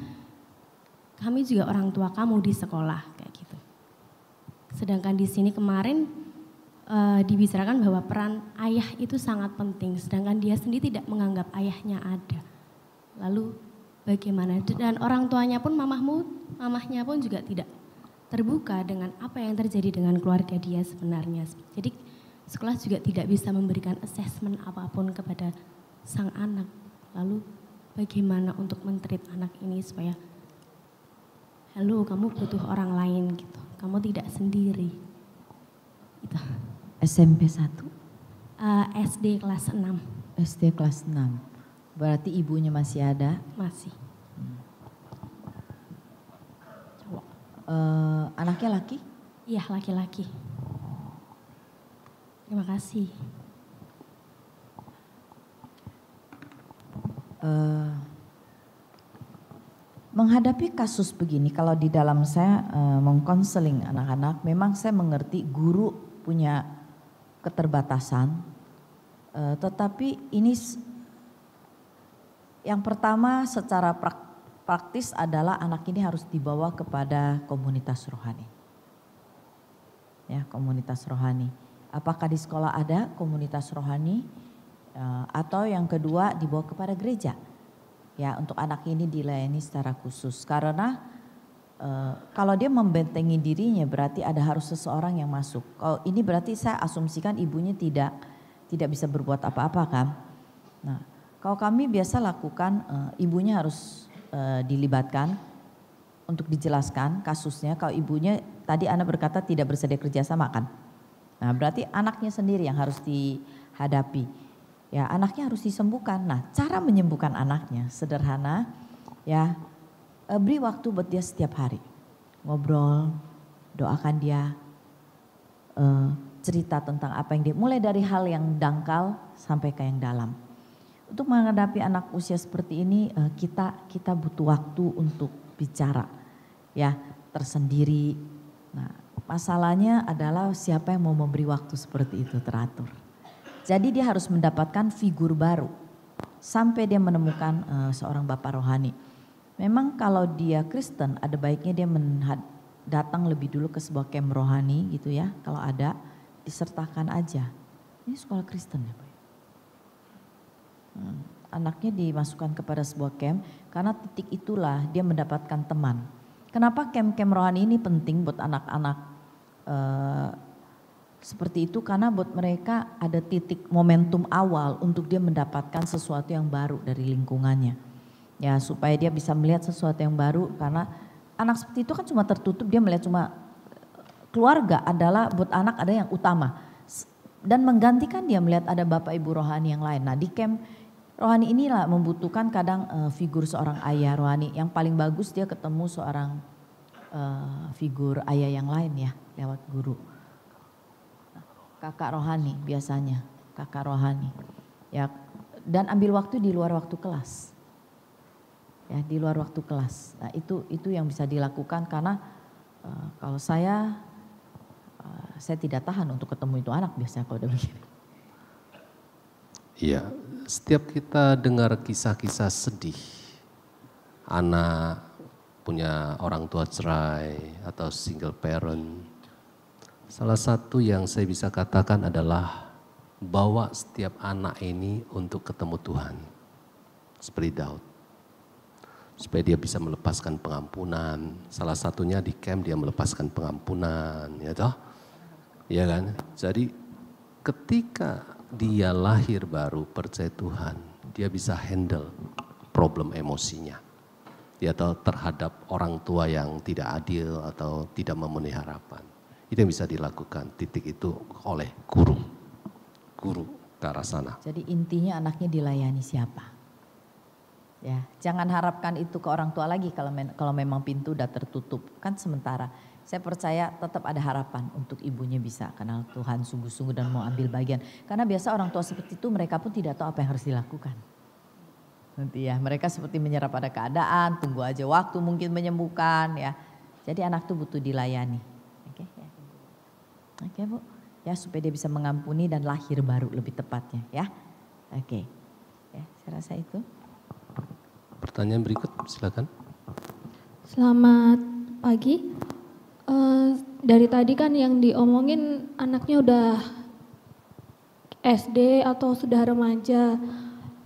kami juga orang tua kamu di sekolah kayak gitu. Sedangkan di sini kemarin e, dibicarakan bahwa peran ayah itu sangat penting, sedangkan dia sendiri tidak menganggap ayahnya ada. Lalu bagaimana? Dan orang tuanya pun mamahmu, mamahnya pun juga tidak terbuka dengan apa yang terjadi dengan keluarga dia sebenarnya. Jadi sekolah juga tidak bisa memberikan asesmen apapun kepada sang anak. Lalu bagaimana untuk menteri anak ini supaya halo kamu butuh orang lain gitu kamu tidak sendiri itu SMP 1 uh, eh, SD kelas 6 SD kelas 6 berarti ibunya masih ada masih hmm. uh, anaknya laki iya laki-laki terima kasih uh, Menghadapi kasus begini, kalau di dalam saya e, mengkonseling anak-anak, memang saya mengerti guru punya keterbatasan, e, tetapi ini yang pertama secara praktis adalah anak ini harus dibawa kepada komunitas rohani, ya komunitas rohani. Apakah di sekolah ada komunitas rohani, e, atau yang kedua dibawa kepada gereja? ya untuk anak ini dilayani secara khusus karena uh, kalau dia membentengi dirinya berarti ada harus seseorang yang masuk. Kalau ini berarti saya asumsikan ibunya tidak tidak bisa berbuat apa-apa kan. Nah, kalau kami biasa lakukan uh, ibunya harus uh, dilibatkan untuk dijelaskan kasusnya kalau ibunya tadi anak berkata tidak bersedia kerjasama kan. Nah berarti anaknya sendiri yang harus dihadapi ya anaknya harus disembuhkan. Nah, cara menyembuhkan anaknya sederhana, ya eh, beri waktu buat dia setiap hari, ngobrol, doakan dia, uh, cerita tentang apa yang dia, mulai dari hal yang dangkal sampai ke yang dalam. Untuk menghadapi anak usia seperti ini, uh, kita kita butuh waktu untuk bicara, ya tersendiri. Nah, masalahnya adalah siapa yang mau memberi waktu seperti itu teratur. Jadi dia harus mendapatkan figur baru sampai dia menemukan uh, seorang bapak rohani. Memang kalau dia Kristen ada baiknya dia menhad, datang lebih dulu ke sebuah camp rohani gitu ya. Kalau ada disertakan aja. Ini sekolah Kristen ya Hmm, anaknya dimasukkan kepada sebuah camp karena titik itulah dia mendapatkan teman. Kenapa camp-camp rohani ini penting buat anak-anak eh, seperti itu karena buat mereka ada titik momentum awal untuk dia mendapatkan sesuatu yang baru dari lingkungannya. Ya, supaya dia bisa melihat sesuatu yang baru karena anak seperti itu kan cuma tertutup, dia melihat cuma keluarga adalah buat anak ada yang utama. Dan menggantikan dia melihat ada bapak ibu rohani yang lain. Nah, di camp rohani inilah membutuhkan kadang uh, figur seorang ayah rohani yang paling bagus dia ketemu seorang uh, figur ayah yang lain ya lewat guru kakak rohani biasanya, kakak rohani. Ya, dan ambil waktu di luar waktu kelas. Ya, di luar waktu kelas. Nah, itu itu yang bisa dilakukan karena uh, kalau saya uh, saya tidak tahan untuk ketemu itu anak biasanya kalau udah begini. Iya, setiap kita dengar kisah-kisah sedih anak punya orang tua cerai atau single parent Salah satu yang saya bisa katakan adalah bawa setiap anak ini untuk ketemu Tuhan. Seperti Daud. Supaya dia bisa melepaskan pengampunan. Salah satunya di camp dia melepaskan pengampunan, ya toh? Ya kan? Jadi ketika dia lahir baru percaya Tuhan, dia bisa handle problem emosinya. Ya toh terhadap orang tua yang tidak adil atau tidak memenuhi harapan. Itu yang bisa dilakukan titik itu oleh guru. Guru ke arah sana. Jadi intinya anaknya dilayani siapa? Ya, jangan harapkan itu ke orang tua lagi kalau men, kalau memang pintu udah tertutup. Kan sementara. Saya percaya tetap ada harapan untuk ibunya bisa kenal Tuhan sungguh-sungguh dan mau ambil bagian. Karena biasa orang tua seperti itu mereka pun tidak tahu apa yang harus dilakukan. Nanti ya, mereka seperti menyerap pada keadaan, tunggu aja waktu mungkin menyembuhkan ya. Jadi anak tuh butuh dilayani. Oke Bu, ya supaya dia bisa mengampuni dan lahir baru lebih tepatnya ya. Oke, ya saya rasa itu. Pertanyaan berikut silakan. Selamat pagi. Uh, dari tadi kan yang diomongin anaknya udah SD atau sudah remaja.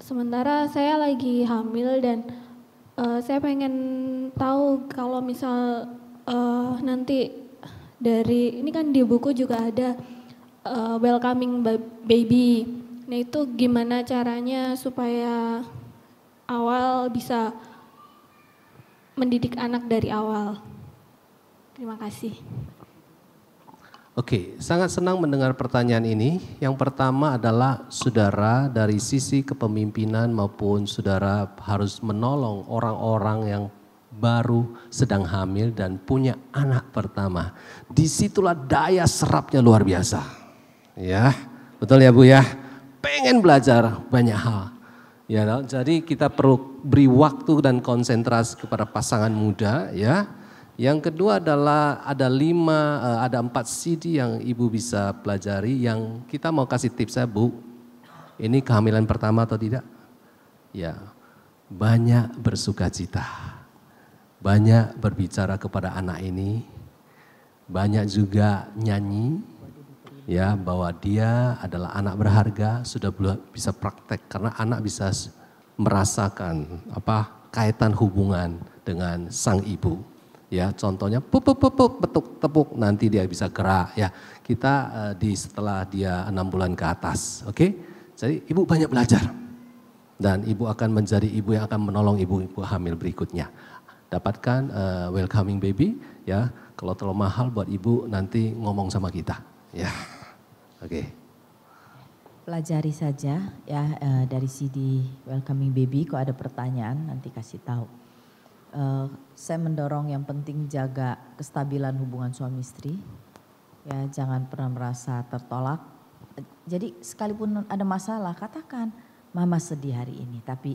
Sementara saya lagi hamil dan uh, saya pengen tahu kalau misal uh, nanti dari ini kan di buku juga ada uh, welcoming baby. Nah itu gimana caranya supaya awal bisa mendidik anak dari awal? Terima kasih. Oke, sangat senang mendengar pertanyaan ini. Yang pertama adalah saudara dari sisi kepemimpinan maupun saudara harus menolong orang-orang yang baru sedang hamil dan punya anak pertama. Disitulah daya serapnya luar biasa. Ya, betul ya Bu ya. Pengen belajar banyak hal. Ya, jadi kita perlu beri waktu dan konsentrasi kepada pasangan muda ya. Yang kedua adalah ada lima, eh, ada empat CD yang ibu bisa pelajari yang kita mau kasih tipsnya bu. Ini kehamilan pertama atau tidak? Ya, banyak bersuka cita banyak berbicara kepada anak ini, banyak juga nyanyi, ya bahwa dia adalah anak berharga sudah bisa praktek karena anak bisa merasakan apa kaitan hubungan dengan sang ibu. Ya, contohnya pupuk pupuk pup, petuk tepuk nanti dia bisa gerak ya. Kita eh, di setelah dia enam bulan ke atas, oke? Okay? Jadi ibu banyak belajar dan ibu akan menjadi ibu yang akan menolong ibu-ibu hamil berikutnya dapatkan uh, welcoming baby ya. Kalau terlalu mahal buat ibu nanti ngomong sama kita ya. Oke. Okay. Pelajari saja ya uh, dari CD welcoming baby kok ada pertanyaan nanti kasih tahu. Uh, saya mendorong yang penting jaga kestabilan hubungan suami istri. Ya, jangan pernah merasa tertolak. Jadi sekalipun ada masalah katakan, mama sedih hari ini tapi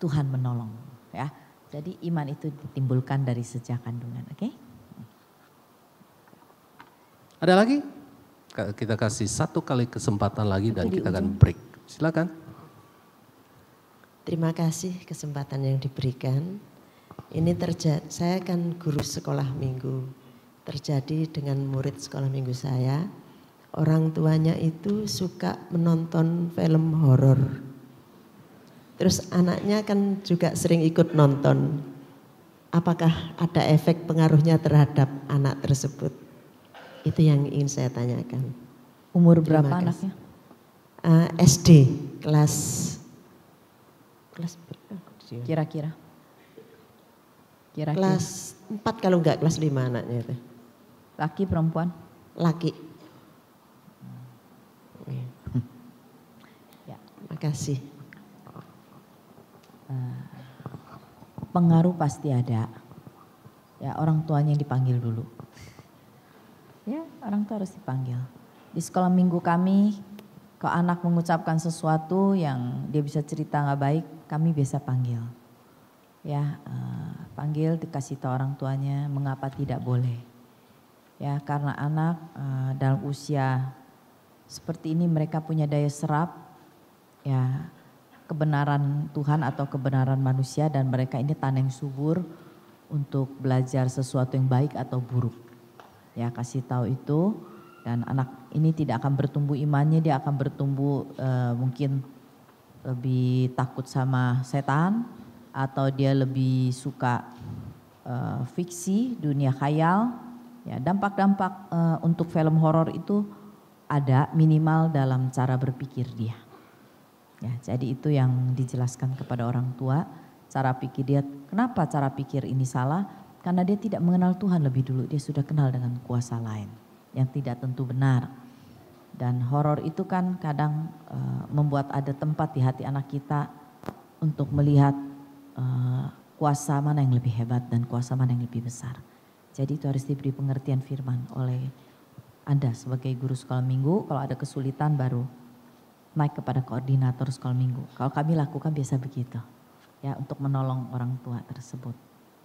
Tuhan menolong ya. Jadi iman itu ditimbulkan dari sejak kandungan, oke? Okay? Ada lagi? Kita kasih satu kali kesempatan lagi dan kita akan break. Silakan. Terima kasih kesempatan yang diberikan. Ini terjadi, saya kan guru sekolah minggu. Terjadi dengan murid sekolah minggu saya. Orang tuanya itu suka menonton film horor Terus anaknya kan juga sering ikut nonton. Apakah ada efek pengaruhnya terhadap anak tersebut? Itu yang ingin saya tanyakan. Umur berapa Terima anaknya? Uh, eh, SD kelas kelas kira-kira. Kira-kira. Kelas 4 kalau enggak kelas 5 anaknya itu. Laki perempuan? Laki. Hmm. Ya. Makasih. Eh, pengaruh pasti ada. Ya orang tuanya yang dipanggil dulu. Ya orang tua harus dipanggil. Di sekolah minggu kami kalau anak mengucapkan sesuatu yang dia bisa cerita nggak baik, kami biasa panggil. Ya, uh, panggil dikasih tahu orang tuanya mengapa tidak boleh. Ya, karena anak uh, dalam usia seperti ini mereka punya daya serap. Ya, kebenaran Tuhan atau kebenaran manusia dan mereka ini tanah yang subur untuk belajar sesuatu yang baik atau buruk. Ya kasih tahu itu dan anak ini tidak akan bertumbuh imannya dia akan bertumbuh eh, mungkin lebih takut sama setan atau dia lebih suka eh, fiksi dunia khayal. Ya dampak-dampak eh, untuk film horor itu ada minimal dalam cara berpikir dia Ya, jadi itu yang dijelaskan kepada orang tua, cara pikir dia, kenapa cara pikir ini salah? Karena dia tidak mengenal Tuhan lebih dulu, dia sudah kenal dengan kuasa lain yang tidak tentu benar. Dan horor itu kan kadang e, membuat ada tempat di hati anak kita untuk melihat e, kuasa mana yang lebih hebat dan kuasa mana yang lebih besar. Jadi itu harus diberi pengertian firman oleh Anda sebagai guru sekolah minggu. Kalau ada kesulitan baru naik kepada koordinator sekolah minggu. Kalau kami lakukan biasa begitu, ya untuk menolong orang tua tersebut,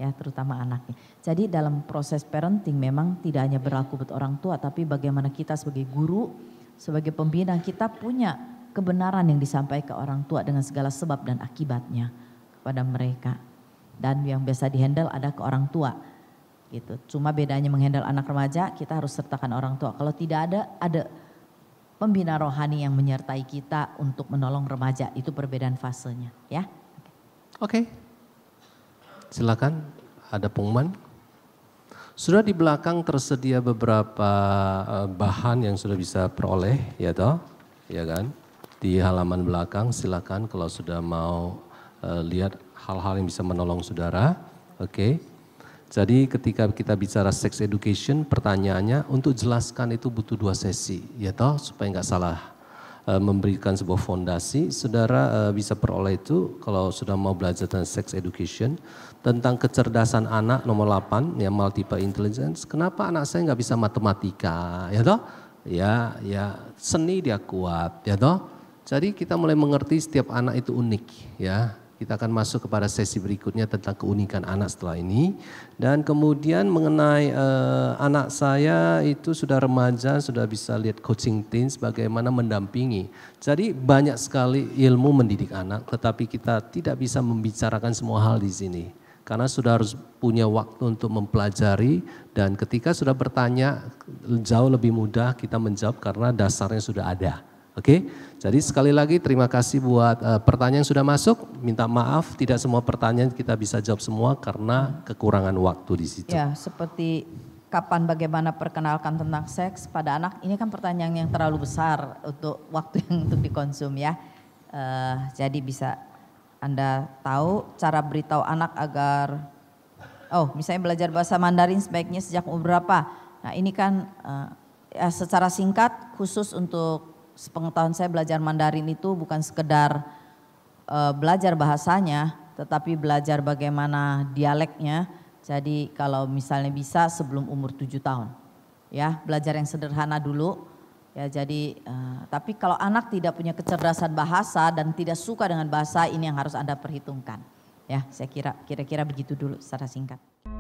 ya terutama anaknya. Jadi dalam proses parenting memang tidak hanya berlaku buat orang tua, tapi bagaimana kita sebagai guru, sebagai pembina kita punya kebenaran yang disampaikan ke orang tua dengan segala sebab dan akibatnya kepada mereka. Dan yang biasa dihandle ada ke orang tua gitu. Cuma bedanya menghandle anak remaja kita harus sertakan orang tua. Kalau tidak ada, ada pembina rohani yang menyertai kita untuk menolong remaja. Itu perbedaan fasenya, ya. Oke. Okay. Silakan ada pengumuman. Sudah di belakang tersedia beberapa eh, bahan yang sudah bisa peroleh, ya toh? Ya kan? Di halaman belakang silakan kalau sudah mau uh, lihat hal-hal yang bisa menolong saudara. Oke. Okay. Jadi ketika kita bicara sex education, pertanyaannya untuk jelaskan itu butuh dua sesi, ya toh supaya nggak salah e, memberikan sebuah fondasi. Saudara e, bisa peroleh itu kalau sudah mau belajar tentang sex education tentang kecerdasan anak nomor 8 ya multiple intelligence. Kenapa anak saya nggak bisa matematika, ya toh? Ya, ya seni dia kuat, ya toh. Jadi kita mulai mengerti setiap anak itu unik, ya. Kita akan masuk kepada sesi berikutnya tentang keunikan anak setelah ini. Dan kemudian mengenai uh, anak saya itu sudah remaja, sudah bisa lihat coaching teens bagaimana mendampingi. Jadi banyak sekali ilmu mendidik anak, tetapi kita tidak bisa membicarakan semua hal di sini. Karena sudah harus punya waktu untuk mempelajari dan ketika sudah bertanya jauh lebih mudah kita menjawab karena dasarnya sudah ada. Oke, okay? Jadi sekali lagi terima kasih buat uh, pertanyaan yang sudah masuk. Minta maaf tidak semua pertanyaan kita bisa jawab semua karena kekurangan waktu di situ. Ya, seperti kapan bagaimana perkenalkan tentang seks pada anak. Ini kan pertanyaan yang terlalu besar untuk waktu yang untuk dikonsum ya. Uh, jadi bisa Anda tahu cara beritahu anak agar oh, misalnya belajar bahasa Mandarin sebaiknya sejak umur berapa. Nah, ini kan uh, ya secara singkat khusus untuk sepengetahuan saya belajar Mandarin itu bukan sekedar uh, belajar bahasanya, tetapi belajar bagaimana dialeknya. Jadi kalau misalnya bisa sebelum umur tujuh tahun. Ya, belajar yang sederhana dulu. Ya, jadi uh, tapi kalau anak tidak punya kecerdasan bahasa dan tidak suka dengan bahasa ini yang harus Anda perhitungkan. Ya, saya kira kira-kira begitu dulu secara singkat.